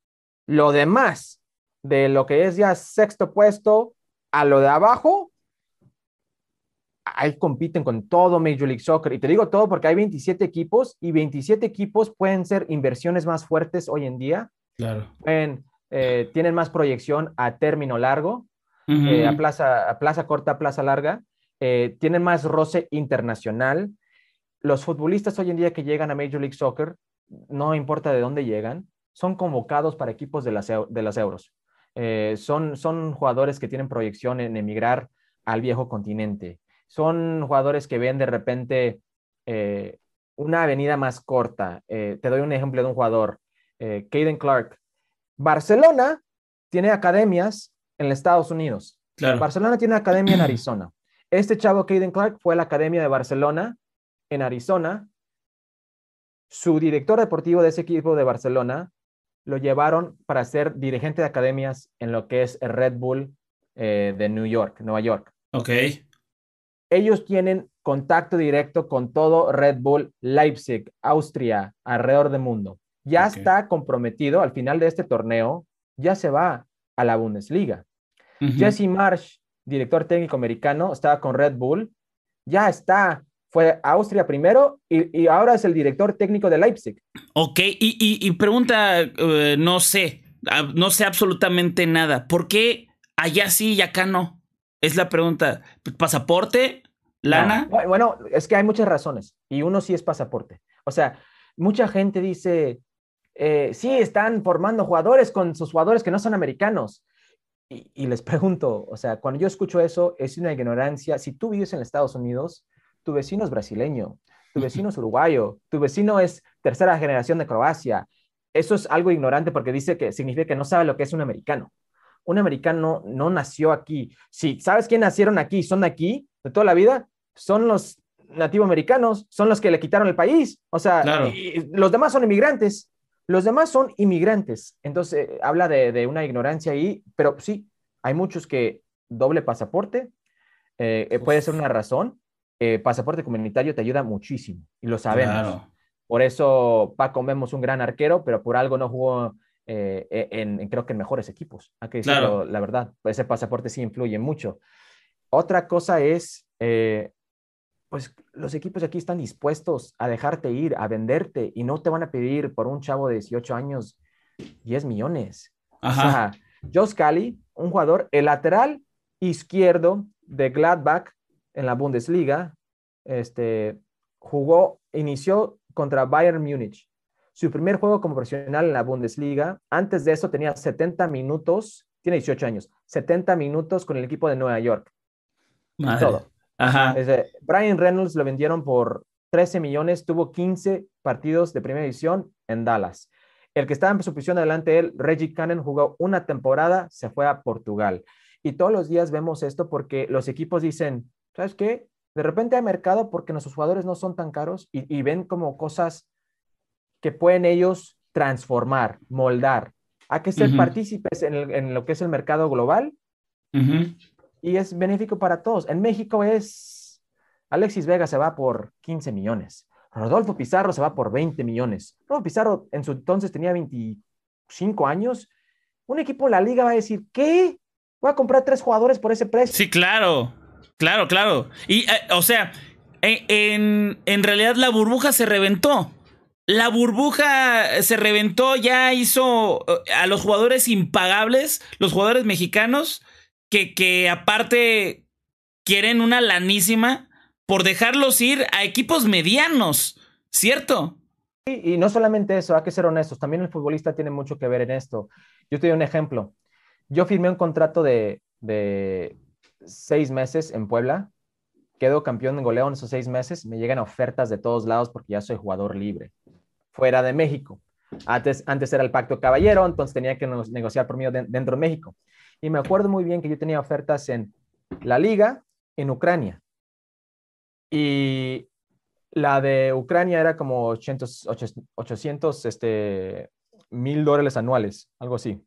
Speaker 2: lo demás de lo que es ya sexto puesto a lo de abajo, ahí compiten con todo Major League Soccer. Y te digo todo porque hay 27 equipos y 27 equipos pueden ser inversiones más fuertes hoy en día. Claro. Eh, tienen más proyección a término largo, eh, a, plaza, a plaza corta, a plaza larga. Eh, tienen más roce internacional, los futbolistas hoy en día que llegan a Major League Soccer, no importa de dónde llegan, son convocados para equipos de las, de las euros. Eh, son, son jugadores que tienen proyección en emigrar al viejo continente. Son jugadores que ven de repente eh, una avenida más corta. Eh, te doy un ejemplo de un jugador, Caden Clark. Barcelona tiene academias en Estados Unidos. Barcelona tiene academia en Arizona. Este chavo, Caden Clark, fue a la academia de Barcelona en Arizona, su director deportivo de ese equipo de Barcelona lo llevaron para ser dirigente de academias en lo que es el Red Bull eh, de New York, Nueva York. Ok. Ellos tienen contacto directo con todo Red Bull Leipzig, Austria, alrededor del mundo. Ya está comprometido al final de este torneo, ya se va a la Bundesliga. Jesse Marsh, director técnico americano, estaba con Red Bull, ya está fue Austria primero y, ahora es el director técnico de Leipzig.
Speaker 1: Ok, y, pregunta, eh, no sé, no sé absolutamente nada. ¿Por qué allá sí y acá no? Es la pregunta. Pues, ¿Pasaporte? ¿Lana?
Speaker 2: Bueno, es que hay muchas razones y uno sí es pasaporte. O sea, mucha gente dice, eh, sí, están formando jugadores con sus jugadores que no son americanos. y les pregunto, o sea, cuando yo escucho eso, es una ignorancia. Si tú vives en Estados Unidos, tu vecino es brasileño, tu vecino es uruguayo, tu vecino es tercera generación de Croacia. Eso es algo ignorante porque dice que significa que no sabe lo que es un americano. Un americano no nació aquí. Si sabes quién nacieron aquí, son de aquí, de toda la vida, son los nativos americanos, son los que le quitaron el país. O sea, los demás son inmigrantes. Los demás son inmigrantes. Entonces, eh, habla de, una ignorancia ahí, pero sí, hay muchos que doble pasaporte eh, eh, puede ser una razón eh, pasaporte comunitario te ayuda muchísimo y lo sabemos. Por eso Paco vemos un gran arquero, pero por algo no jugó eh, e-, en, creo que en mejores equipos. que decirlo, la verdad. Ese pasaporte sí influye mucho. Otra cosa es, eh, pues los equipos aquí están dispuestos a dejarte ir, a venderte y no te van a pedir por un chavo de 18 años 10 millones. Ajá. Josh Cali, un jugador, el lateral izquierdo de Gladbach, en la Bundesliga, este, jugó, inició contra Bayern Múnich. Su primer juego como profesional en la Bundesliga. Antes de eso tenía 70 minutos, tiene 18 años, 70 minutos con el equipo de Nueva York. Todo. Brian Reynolds lo vendieron por 13 millones, tuvo 15 partidos de primera división en Dallas. El que estaba en su posición delante de él, Reggie Cannon, jugó una temporada, se fue a Portugal. Y todos los días vemos esto porque los equipos dicen, ¿sabes qué? De repente hay mercado porque nuestros jugadores no son tan caros y, ven como cosas que pueden ellos transformar, moldar. Hay que ser partícipes en, lo que es el mercado global y es benéfico para todos. En México es Alexis Vega se va por 15 millones, Rodolfo Pizarro se va por 20 millones. Rodolfo Pizarro en su entonces tenía 25 años. Un equipo de la liga va a decir, ¿qué? Voy a comprar tres jugadores por ese precio.
Speaker 1: Sí, claro. Claro, claro. Y, eh, o sea, en, realidad la burbuja se reventó. La burbuja eh, se reventó, ya hizo eh, a los jugadores impagables, los jugadores mexicanos, que, que aparte quieren una lanísima por dejarlos ir a equipos medianos, ¿cierto?
Speaker 2: Y, no solamente eso, hay que ser honestos, también el futbolista tiene mucho que ver en esto. Yo te doy un ejemplo. Yo firmé un contrato de seis meses en Puebla, quedo campeón en goleo en esos seis meses, me llegan ofertas de todos lados porque ya soy jugador libre, fuera de México. Antes, antes era el pacto caballero, entonces tenía que negociar por mí dentro de México. Y me acuerdo muy bien que yo tenía ofertas en la liga, en Ucrania. Y la de Ucrania era como 800, este, mil dólares anuales, algo así.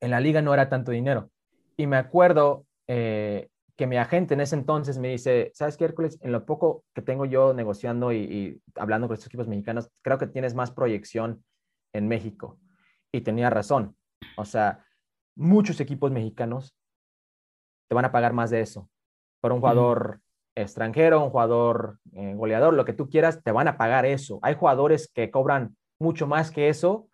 Speaker 2: En la liga no era tanto dinero. Y me acuerdo eh, que mi agente en ese entonces me dice, ¿sabes qué, Hércules? En lo poco que tengo yo negociando y, hablando con estos equipos mexicanos, creo que tienes más proyección en México. Y tenía razón. O sea, muchos equipos mexicanos te van a pagar más de eso. Por un jugador extranjero, un jugador eh, goleador, lo que tú quieras, te van a pagar eso. Hay jugadores que cobran mucho más que eso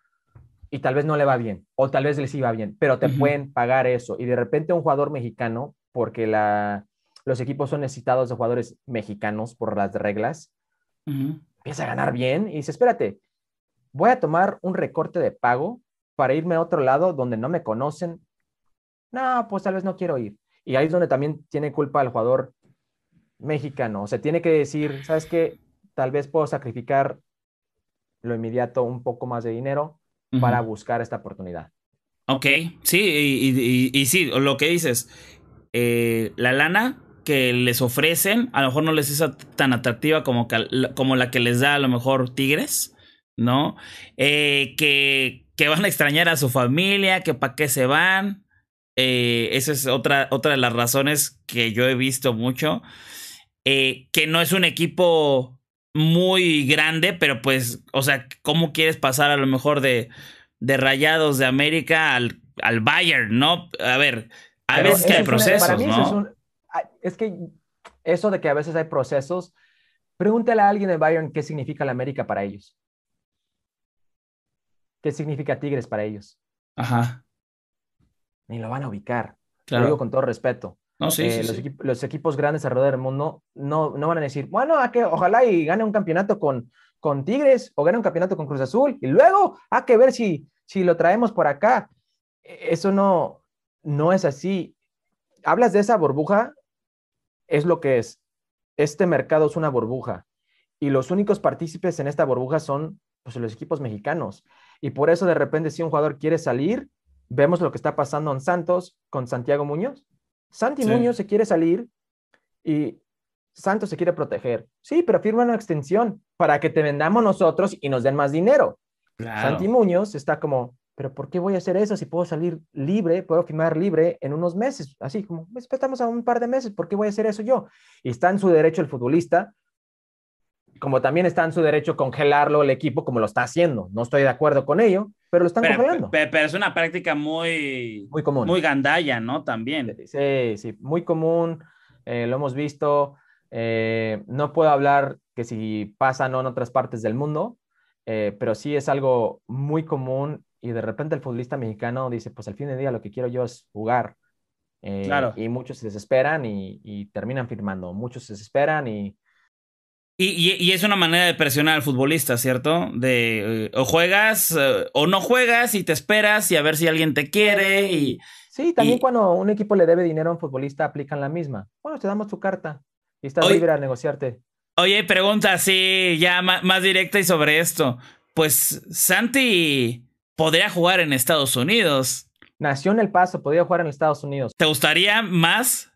Speaker 2: y tal vez no le va bien, o tal vez les iba bien, pero te pueden pagar eso. Y de repente un jugador mexicano, porque la, los equipos son necesitados de jugadores mexicanos por las reglas, empieza a ganar bien y dice, espérate, voy a tomar un recorte de pago para irme a otro lado donde no me conocen. No, pues tal vez no quiero ir. Y ahí es donde también tiene culpa el jugador mexicano. O sea, tiene que decir, ¿sabes qué? Tal vez puedo sacrificar lo inmediato, un poco más de dinero, para buscar esta oportunidad.
Speaker 1: Ok, sí, y, sí, lo que dices, eh, la lana que les ofrecen a lo mejor no les es tan atractiva como, como la que les da a lo mejor Tigres, ¿no? Eh, que, que van a extrañar a su familia, que para qué se van, eh, esa es otra, otra de las razones que yo he visto mucho. que no es un equipo muy grande, pero pues, o sea, ¿cómo quieres pasar a lo mejor de, de Rayados de América al, al Bayern, no? A ver, a veces hay procesos, ¿no? Es, un,
Speaker 2: es, que eso de que a veces hay procesos, pregúntale a alguien de Bayern qué significa la América para ellos. ¿Qué significa Tigres para ellos? Ajá. Ni lo van a ubicar.
Speaker 1: Lo digo con todo respeto. No, sí, eh,
Speaker 2: los, equipos grandes alrededor del mundo no, van a decir, bueno, a que, ojalá y gane un campeonato con, con Tigres o gane un campeonato con Cruz Azul y luego hay que ver si, si lo traemos por acá. E-, eso no, no es así. Hablas de esa burbuja, es lo que es. Este mercado es una burbuja y los únicos partícipes en esta burbuja son pues, los equipos mexicanos. Y por eso de repente si un jugador quiere salir, vemos lo que está pasando en Santos con Santiago Muñoz Santi Muñoz se quiere salir y Santos se quiere proteger. Sí, pero firma una extensión para que te vendamos nosotros y nos den más dinero. Santi Muñoz está como, pero ¿por qué voy a hacer eso si puedo salir libre, puedo firmar libre en unos meses? Así como, esperamos pues, a un par de meses, ¿por qué voy a hacer eso yo? Y está en su derecho el futbolista, como también está en su derecho congelarlo el equipo como lo está haciendo. No estoy de acuerdo con ello, pero lo están congelando.
Speaker 1: Pero, es una práctica muy... Muy común. Muy gandalla, ¿no? También. Sí, sí, muy común. Eh, lo hemos
Speaker 2: visto. Eh, no puedo hablar que si pasa no en otras partes del mundo, eh, pero sí es algo muy común y de repente el futbolista mexicano dice, pues al fin de día lo que quiero yo es jugar. claro. Y muchos se desesperan y, y terminan firmando. Muchos se desesperan y
Speaker 1: y, y, es una manera de presionar al futbolista, ¿cierto? De eh, o juegas eh, o no juegas y te esperas y a ver si alguien te quiere. Y,
Speaker 2: sí, también cuando un equipo le debe dinero a un futbolista aplican la misma. Bueno, te damos tu carta y estás libre a negociarte.
Speaker 1: Oye, pregunta así, ya más, más, directa y sobre esto. Pues Santi podría jugar en Estados Unidos. Nació
Speaker 2: en El Paso, podría jugar en Estados Unidos.
Speaker 1: ¿Te gustaría más?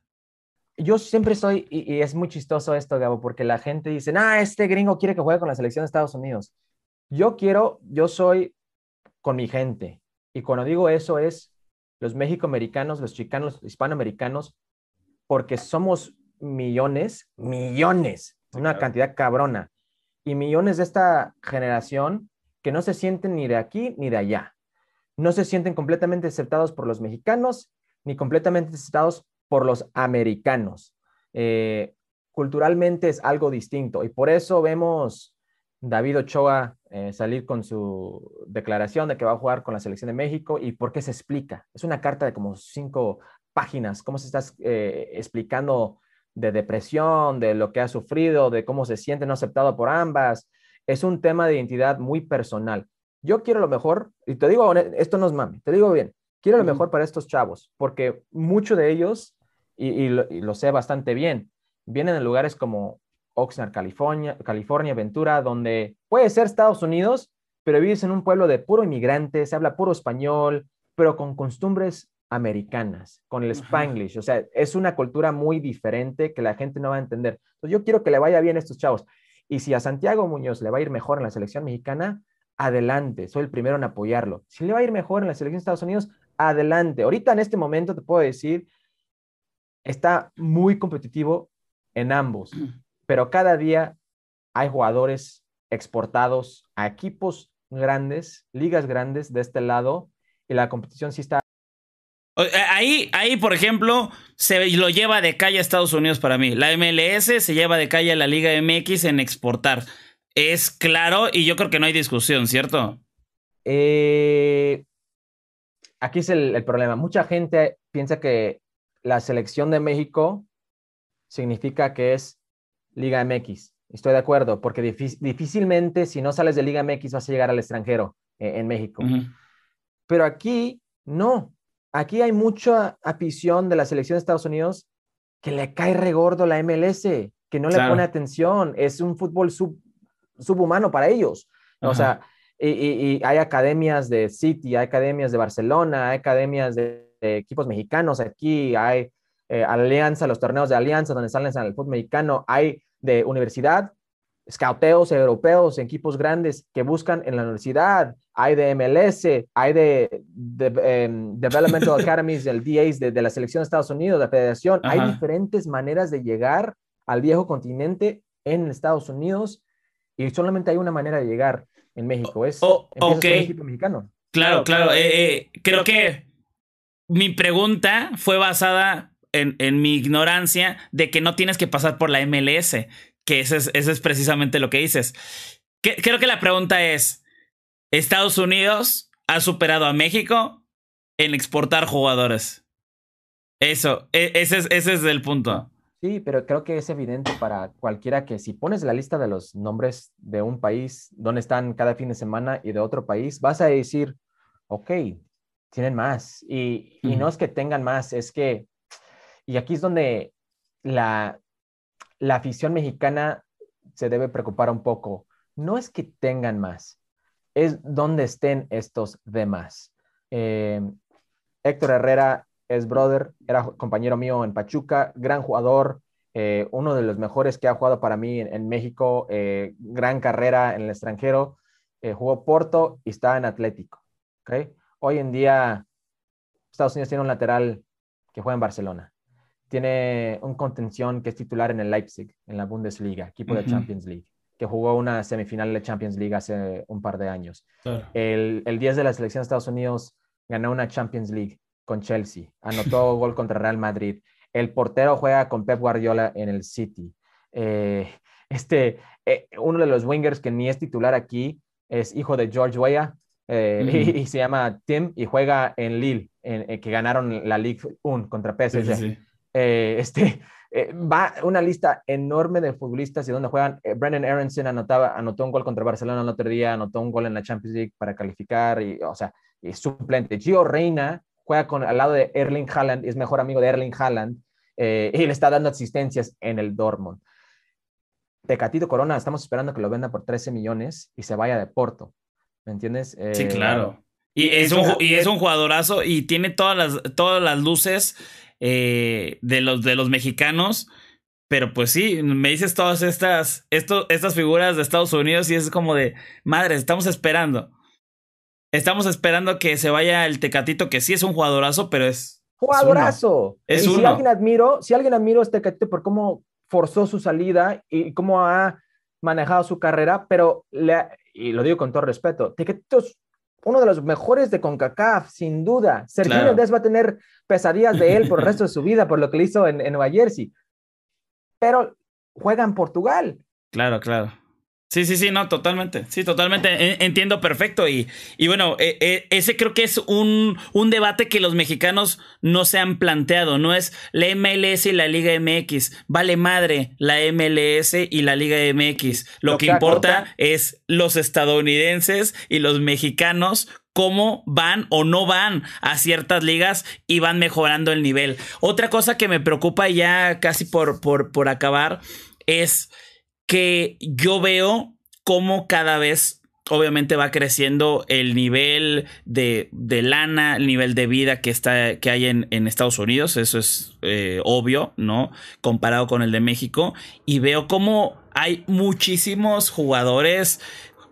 Speaker 1: yo siempre soy, y,
Speaker 2: es muy chistoso esto, Gabo, porque la gente dice, ah, este gringo quiere que juegue con la selección de Estados Unidos. Yo quiero, yo soy con mi gente. Y cuando digo eso es los mexicoamericanos, los chicanos, los hispanoamericanos, porque somos millones, millones, una cantidad cabrona, y millones de esta generación que no se sienten ni de aquí ni de allá. No se sienten completamente aceptados por los mexicanos, ni completamente aceptados por los americanos. Eh, culturalmente es algo distinto y por eso vemos David Ochoa eh, salir con su declaración de que va a jugar con la selección de México y por qué se explica. Es una carta de como cinco páginas, cómo se está eh, explicando de depresión, de lo que ha sufrido, de cómo se siente no aceptado por ambas. Es un tema de identidad muy personal. Yo quiero lo mejor, y te digo, esto no es mami, te digo bien, quiero lo mejor para estos chavos, porque muchos de ellos y, lo, sé bastante bien. Vienen de lugares como Oxnard, California, California, Ventura, donde puede ser Estados Unidos, pero vives en un pueblo de puro inmigrante, se habla puro español, pero con costumbres americanas, con el spanglish. O sea, es una cultura muy diferente que la gente no va a entender. yo quiero que le vaya bien a estos chavos. Y si a Santiago Muñoz le va a ir mejor en la selección mexicana, adelante, soy el primero en apoyarlo. Si le va a ir mejor en la selección de Estados Unidos, adelante. Ahorita en este momento te puedo decir está muy competitivo en ambos, [clears throat] pero cada día hay jugadores exportados a equipos grandes, ligas grandes de este lado, y la competición sí está.
Speaker 1: Eh, ahí, ahí, por ejemplo, se lo lleva de calle a Estados Unidos para mí. La MLS se lleva de calle a la Liga MX en exportar. Es claro y yo creo que no hay discusión, ¿cierto?
Speaker 2: Eh, aquí es el problema. Mucha gente piensa que la selección de México significa que es Liga MX. Estoy de acuerdo, porque difícilmente si no sales de Liga MX vas a llegar al extranjero eh, en México. Pero aquí no. Aquí hay mucha afición de la selección de Estados Unidos que le cae regordo la MLS, que no le pone atención. Es un fútbol subhumano para ellos. O sea, y, hay academias de City, hay academias de Barcelona, hay academias de equipos mexicanos, aquí hay eh, alianza, los torneos de alianza donde salen al fútbol mexicano, hay de universidad, scouteos europeos, equipos grandes que buscan en la universidad, hay de MLS, hay de, de, em, Developmental [laughs] Academies, del D.A. de, la selección de Estados Unidos, de la federación, hay diferentes maneras de llegar al viejo continente en Estados Unidos y solamente hay una manera de llegar
Speaker 1: en México, es el equipo mexicano. Claro, claro, eh, eh, creo que mi pregunta fue basada en, mi ignorancia de que no tienes que pasar por la MLS, que ese es, precisamente lo que dices. creo que la pregunta es, ¿Estados Unidos ha superado a México en exportar jugadores? Eso, e, ese es, el punto.
Speaker 2: Sí, pero creo que es evidente para cualquiera que si pones la lista de los nombres de un país, donde están cada fin de semana y de otro país, vas a decir, ok, tienen más. Y, no es que tengan más, es que, y aquí es donde la, la afición mexicana se debe preocupar un poco. No es que tengan más, es donde estén estos demás. Eh, Héctor Herrera es brother, era compañero mío en Pachuca, gran jugador, eh, uno de los mejores que ha jugado para mí en, México, eh, gran carrera en el extranjero, jugó Porto y está en Atlético. ¿okay? Hoy en día, Estados Unidos tiene un lateral que juega en Barcelona. Tiene un contención que es titular en el Leipzig, en la Bundesliga, equipo de Champions League, que jugó una semifinal de Champions League hace un par de años. El, 10 de la selección de Estados Unidos ganó una Champions League con Chelsea, anotó [laughs] gol contra Real Madrid. El portero juega con Pep Guardiola en el City. Eh, este, eh, uno de los wingers que ni es titular aquí es hijo de George Weah, eh, y, se llama Tim y juega en Lille, en, eh, que ganaron la Ligue 1 contra PSG. Eh, este, va una lista enorme de futbolistas y donde juegan. Brendan Aronson anotaba, anotó un gol contra Barcelona el otro día, anotó un gol en la Champions League para calificar, y, o sea, suplente. Gio Reina juega con, al lado de Erling Haaland, es mejor amigo de Erling Haaland, y le está dando asistencias en el Dortmund. Tecatito Corona, estamos esperando que lo venda por 13 millones y se vaya de Porto. ¿Me entiendes? sí, eh, claro.
Speaker 1: Y es, un, pues, ah, y es eh un jugadorazo y tiene todas las, todas las luces eh, de, los, de los mexicanos. Pero pues sí, me dices todas estas, estas figuras de Estados Unidos y es como de, madre, estamos esperando. Estamos esperando que se vaya el Tecatito, que sí es un jugadorazo, pero es... Jugadorazo. Es, Si alguien
Speaker 2: admiro, si alguien admiro a este Tecatito por cómo forzó su salida y cómo ha manejado su carrera, pero le, y lo digo con todo respeto, que es uno de los mejores de CONCACAF, sin duda. Sergio claro. va a tener pesadillas de él por el resto de su [laughs] vida, por lo que le hizo en, en Nueva Jersey. Pero juega en Portugal.
Speaker 1: Claro, claro. Sí, sí, sí, no, totalmente. Sí, totalmente. E, entiendo perfecto. Y, y bueno, e, e, ese creo que es un, un, debate que los mexicanos no se han planteado. No es la MLS y la Liga MX. Vale madre la MLS y la Liga MX. Lo, que, importa es los estadounidenses y los mexicanos cómo van o no van a ciertas ligas y van mejorando el nivel. Otra cosa que me preocupa ya casi por, por, por acabar es que yo veo cómo cada vez obviamente va creciendo el nivel de, lana, el nivel de vida que, está, que hay en, Estados Unidos, eso es eh, obvio, ¿no? Comparado con el de México, y veo cómo hay muchísimos jugadores.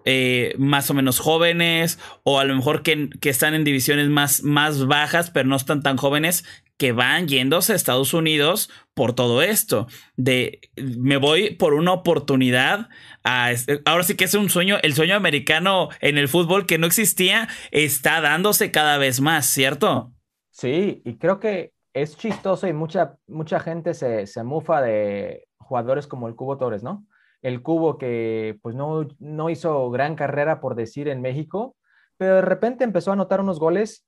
Speaker 1: Eh, más o menos jóvenes o a lo mejor que, están en divisiones más, más bajas pero no están tan jóvenes que van yéndose a Estados Unidos por todo esto. De me voy por una oportunidad. A, ahora sí que es un sueño, el sueño americano en el fútbol que no existía, está dándose cada vez más, ¿cierto? Sí, y creo que
Speaker 2: es chistoso y mucha, mucha gente se, mufa de jugadores como el Cubo Torres, ¿no? El Cubo que pues no, no hizo gran carrera, por decir, en México, pero de repente empezó a anotar unos goles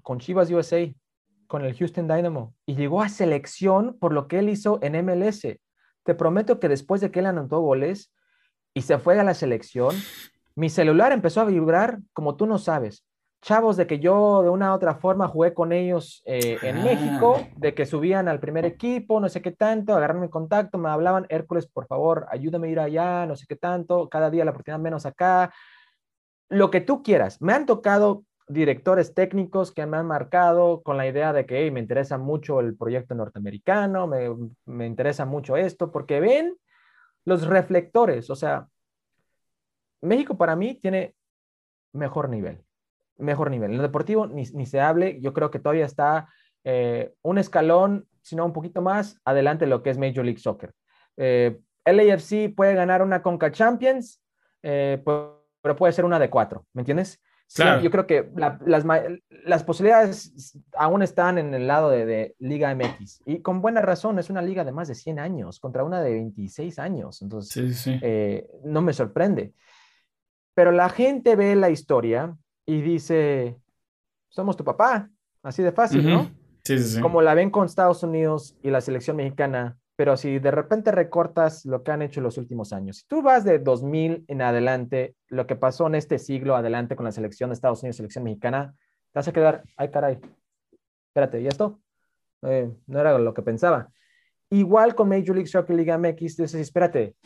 Speaker 2: con Chivas USA, con el Houston Dynamo y llegó a selección por lo que él hizo en MLS. Te prometo que después de que él anotó goles y se fue a la selección, mi celular empezó a vibrar como tú no sabes. Chavos de que yo de una u otra forma jugué con ellos eh, en ah. México, de que subían al primer equipo, no sé qué tanto, agarraron en contacto, me hablaban, Hércules, por favor, ayúdame a ir allá, no sé qué tanto, cada día la oportunidad menos acá, lo que tú quieras. Me han tocado directores técnicos que me han marcado con la idea de que me interesa mucho el proyecto norteamericano, mm, me, interesa mucho esto, porque ven los reflectores, o sea, México para mí tiene mejor nivel, mejor nivel. En lo deportivo ni, se hable, yo creo que todavía está eh, un escalón, si no un poquito más adelante lo que es Major League Soccer. Eh, LAFC puede ganar una Conca Champions, eh, pero puede ser una de cuatro, ¿me entiendes? yo creo que las, las, posibilidades aún están en el lado de, Liga MX. Y con buena razón, es una liga de más de 100 años contra una de 26 años. Entonces, eh, no me sorprende. Pero la gente ve la historia y dice, somos tu papá. Así de fácil, ¿no? Sí, ¿no? Sí, sí, Como la ven con Estados Unidos y la selección mexicana pero si de repente recortas lo que han hecho en los últimos años, si tú vas de 2000 en adelante, lo que pasó en este siglo adelante con la selección de Estados Unidos, selección mexicana, te vas a quedar, ay caray, espérate, ¿y esto? Eh, no era lo que pensaba. Igual con Major League Soccer Liga MX, dices, espérate,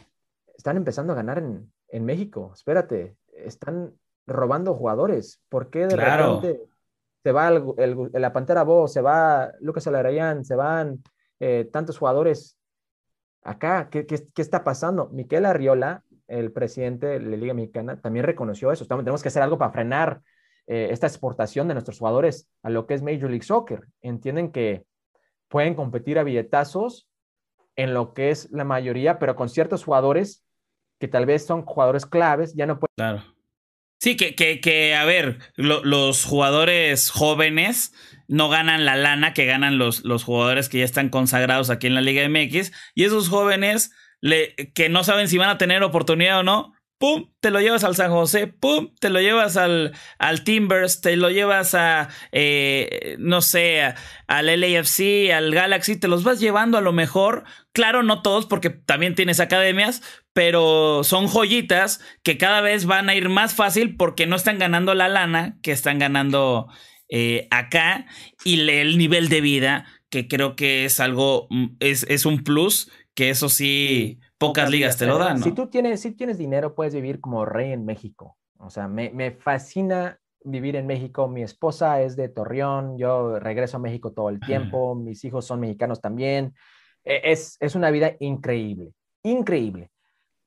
Speaker 2: están empezando a ganar en, México, espérate, están robando jugadores, ¿por qué de repente se va el, la Pantera Bo, se va Lucas Alarayán, se van eh, tantos jugadores acá, ¿qué, está pasando? Miquel Arriola, el presidente de la Liga Mexicana, también reconoció eso. tenemos que hacer algo para frenar eh, esta exportación de nuestros jugadores a lo que es Major League Soccer. Entienden que pueden competir a billetazos en lo que es la mayoría, pero con ciertos jugadores que tal vez son jugadores claves, ya no pueden.
Speaker 1: Claro Sí, que, que, que a ver, los jugadores jóvenes no ganan la lana que ganan los, los jugadores que ya están consagrados aquí en la Liga MX. Y esos jóvenes le, que no saben si van a tener oportunidad o no, ¡pum! Te lo llevas al San José, ¡pum! Te lo llevas al, al Timbers, te lo llevas a, eh, no sé, al LAFC, al Galaxy, te los vas llevando a lo mejor. Claro, no todos, porque también tienes academias, pero son joyitas que cada vez van a ir más fácil porque no están ganando la lana que están ganando eh, acá y el nivel de vida que creo que es algo, mm, es, un plus que eso sí, pocas, ligas, te lo dan. Si
Speaker 2: tú tienes, si tienes dinero, puedes vivir como rey en México. O sea, me, fascina vivir en México. Mi esposa es de Torreón, yo regreso a México todo el tiempo, mis hijos son mexicanos también. E, es una vida increíble, increíble.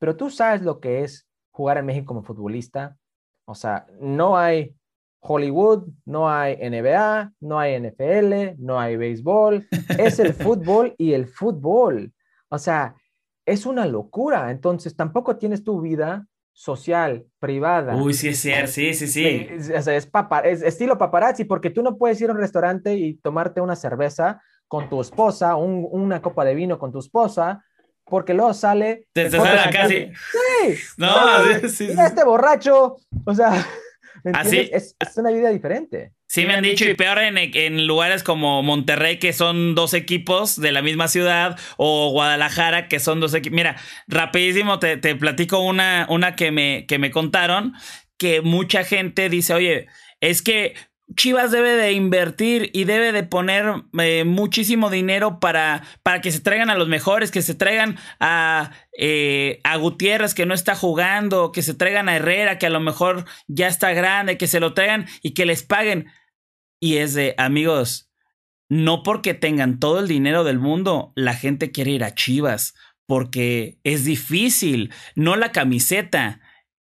Speaker 2: Pero tú sabes lo que es jugar en México como futbolista. O sea, no hay Hollywood, no hay NBA, no hay NFL, no hay béisbol. Es el [laughs] fútbol y el fútbol. O sea, es una locura. Entonces, tampoco tienes tu vida social, privada. Uy, sí, es
Speaker 1: sí, sí, sí.
Speaker 2: Es, es, estilo paparazzi, porque tú no puedes ir a un restaurante y tomarte una cerveza con tu esposa, una copa de vino con tu esposa, porque luego sale. Te, sale casi. Sí.
Speaker 1: No,
Speaker 2: sí, este borracho. O sea, [laughs] es, una vida diferente.
Speaker 1: Sí, me han dicho, y peor en, lugares como Monterrey, que son dos equipos de la misma ciudad, o Guadalajara, que son dos equipos. Mira, rapidísimo te, platico una, una que, me, que me contaron, que mucha gente dice, oye, es que Chivas debe de invertir y debe de poner eh, muchísimo dinero para, para, que se traigan a los mejores, que se traigan a, eh, a, Gutiérrez que no está jugando, que se traigan a Herrera que a lo mejor ya está grande, que se lo traigan y que les paguen. Y es de, amigos, no porque tengan todo el dinero del mundo, la gente quiere ir a Chivas, porque es difícil, no la camiseta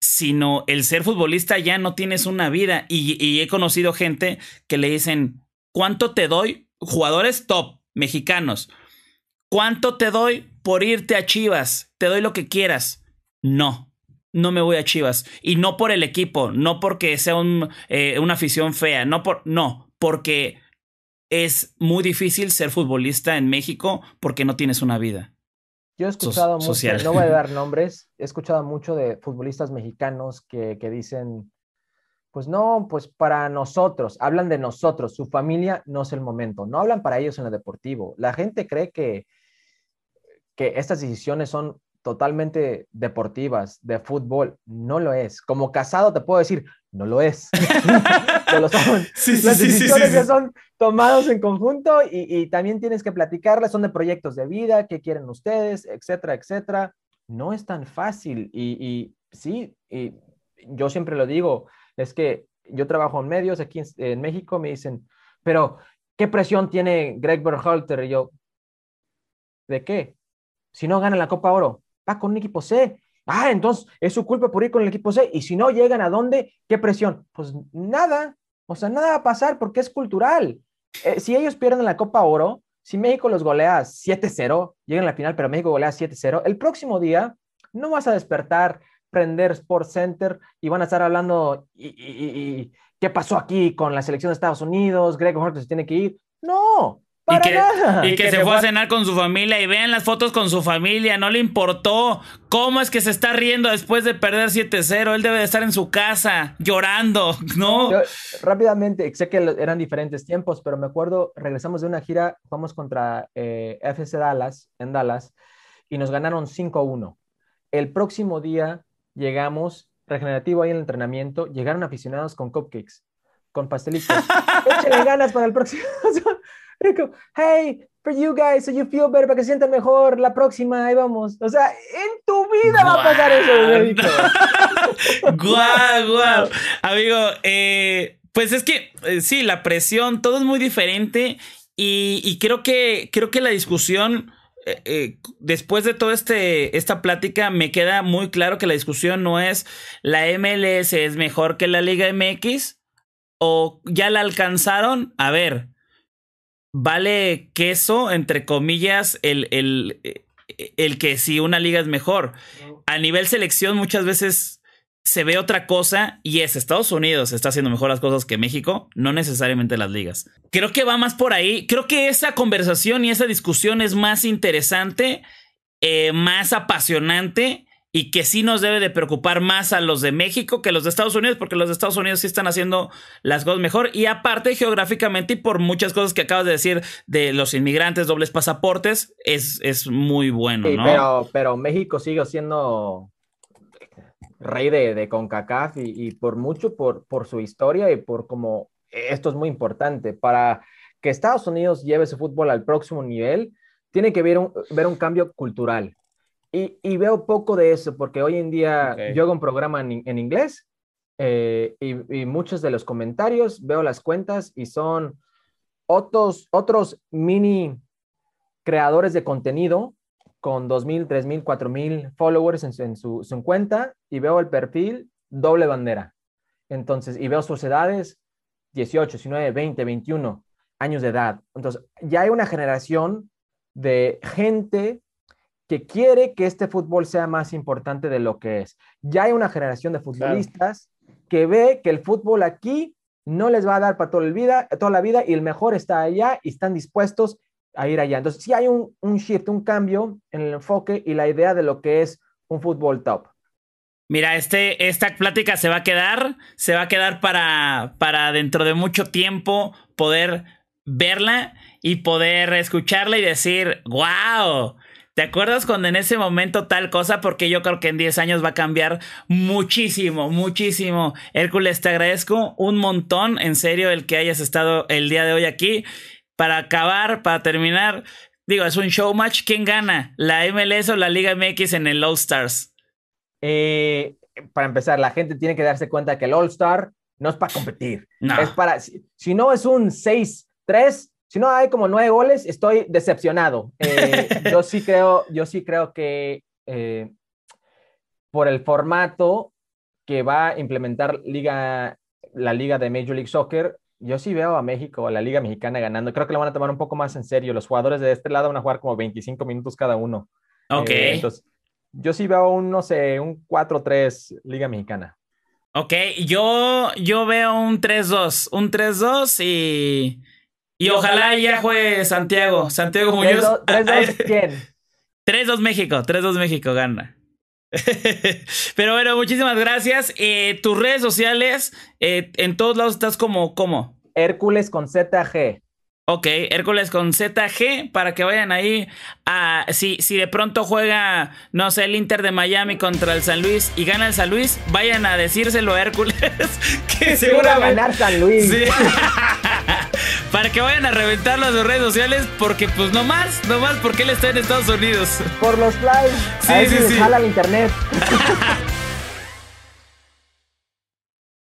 Speaker 1: sino el ser futbolista ya no tienes una vida. Y, he conocido gente que le dicen, ¿cuánto te doy? Jugadores top, mexicanos. ¿Cuánto te doy por irte a Chivas? Te doy lo que quieras. No, no me voy a Chivas. Y no por el equipo, no porque sea eh, una afición fea, no No, porque es muy difícil ser futbolista en México porque no tienes una vida.
Speaker 2: Yo he escuchado mucho, no voy a dar [laughs] nombres, he escuchado mucho de futbolistas mexicanos que, dicen, pues no, pues para nosotros, hablan de nosotros, su familia no es el momento, no hablan para ellos en el deportivo. La gente cree que, que estas decisiones son totalmente deportivas, de fútbol, no lo es. Como casado te puedo decir, no lo es. [laughs] Las decisiones son tomados en conjunto y, también tienes que platicarles, son de proyectos de vida, qué quieren ustedes, etcétera, etcétera. No es tan fácil y, sí, y yo siempre lo digo, es que yo trabajo en medios aquí en, en México, me dicen, pero ¿qué presión tiene Greg Berhalter? Y yo, ¿de qué? Si no gana la Copa Oro, va ah, con un equipo C. Ah, entonces es su culpa por ir con el equipo C. Y si no llegan a dónde, ¿qué presión? Pues nada, o sea, nada va a pasar porque es cultural. Eh, si ellos pierden la Copa Oro, si México los golea 7-0, llegan a la final, pero México golea 7-0, el próximo día no vas a despertar, prender Sports Center y van a estar hablando, y, ¿qué pasó aquí con la selección de Estados Unidos? Greg Horton se tiene que ir. No, y que, se fue a cenar
Speaker 1: con su familia y vean las fotos con su familia, no le importó. ¿Cómo es que se está riendo después de perder 7-0? Él debe de estar en su casa llorando, [laughs] ¿no?
Speaker 2: rápidamente, sé que eran diferentes tiempos, pero me acuerdo, regresamos de una gira, jugamos contra eh, FC Dallas en Dallas y nos ganaron 5-1. El próximo día llegamos, regenerativo ahí en el entrenamiento, llegaron aficionados con cupcakes, con pastelitos. [laughs] Échale ganas para el próximo. [laughs] hey, for you guys, so you feel better, para que se sientan mejor, la próxima, ahí vamos. O sea, en tu vida va a pasar eso,
Speaker 1: Guau, [laughs] [laughs] guau. Amigo, eh, pues es que eh, sí, la presión, todo es muy diferente y, creo, que, creo que la discusión... Eh, después de toda este, esta plática, me queda muy claro que la discusión no es la MLS es mejor que la Liga MX o ya la alcanzaron. A ver, vale queso, entre comillas, el, el, el que si una liga es mejor. A nivel selección muchas veces se ve otra cosa y es Estados Unidos está haciendo mejor las cosas que México, no necesariamente las ligas. Creo que va más por ahí. Creo que esa conversación y esa discusión es más interesante, eh, más apasionante y que sí nos debe de preocupar más a los de México que los de Estados Unidos, porque los de Estados Unidos sí están haciendo las cosas mejor y aparte geográficamente y por muchas cosas que acabas de decir de los inmigrantes, dobles pasaportes, es, es muy bueno, Pero,
Speaker 2: pero México sigue siendo rey de, CONCACAF y, por mucho por, por su historia y por como esto es muy importante para que Estados Unidos lleve su fútbol al próximo nivel, tiene que ver un, ver un cambio cultural y, veo poco de eso, porque hoy en día yo hago un programa en, inglés eh, y, muchos de los comentarios, veo las cuentas y son otros, otros mini creadores de contenido con 2.000, 3.000, 4.000 followers en, en su, su, cuenta y veo el perfil doble bandera. Entonces, y veo sus edades, 18, 19, 20, 21 años de edad. Entonces, ya hay una generación de gente que quiere que este fútbol sea más importante de lo que es. Ya hay una generación de futbolistas que ve que el fútbol aquí no les va a dar para toda, la vida y el mejor está allá y están dispuestos a ir allá. Entonces, sí hay un, shift, un cambio en el enfoque y la idea de lo que es un fútbol top.
Speaker 1: Mira, este, esta plática se va a quedar, se va a quedar para, para dentro de mucho tiempo poder verla y poder escucharla y decir, wow, ¿Te acuerdas cuando en ese momento tal cosa? Porque yo creo que en 10 años va a cambiar muchísimo, muchísimo. Hércules, te agradezco un montón, en serio, el que hayas estado el día de hoy aquí. Para acabar, para terminar, digo, es un show match. ¿Quién gana? ¿La MLS o la Liga MX en el All Stars? Eh, para empezar, la gente tiene que
Speaker 2: darse cuenta que el All Star no es para competir. No. Es para, si no es un 6-3, si no hay como nueve goles, estoy decepcionado. Eh, [laughs] yo sí creo, yo sí creo que eh, por el formato que va a implementar liga, la liga de Major League Soccer, yo sí veo a México, a la liga mexicana ganando. Creo que lo van a tomar un poco más en serio. Los jugadores de este lado van a jugar como 25 minutos cada uno. Ok. Eh, yo sí veo un, no sé, un 4-3 liga mexicana.
Speaker 1: Ok, yo, yo veo un 3-2, un 3-2 y... Y ojalá ya juegue Santiago. Santiago Muñoz. 3-2 [laughs] México. 3-2 México gana. [laughs] Pero bueno, muchísimas gracias. Eh, tus redes sociales, eh, en todos lados estás como, ¿cómo? Hércules con ZG. Ok, Hércules con ZG para que vayan ahí a si, si de pronto juega, no sé, el Inter de Miami contra el San Luis y gana el San Luis, vayan a decírselo a Hércules [laughs] que seguramente va a
Speaker 2: ganar San Luis.
Speaker 1: [laughs] para que vayan a reventar las redes sociales porque pues nomás, nomás porque él está en Estados Unidos. Por los likes, Sí, a sí, sí. internet. [laughs]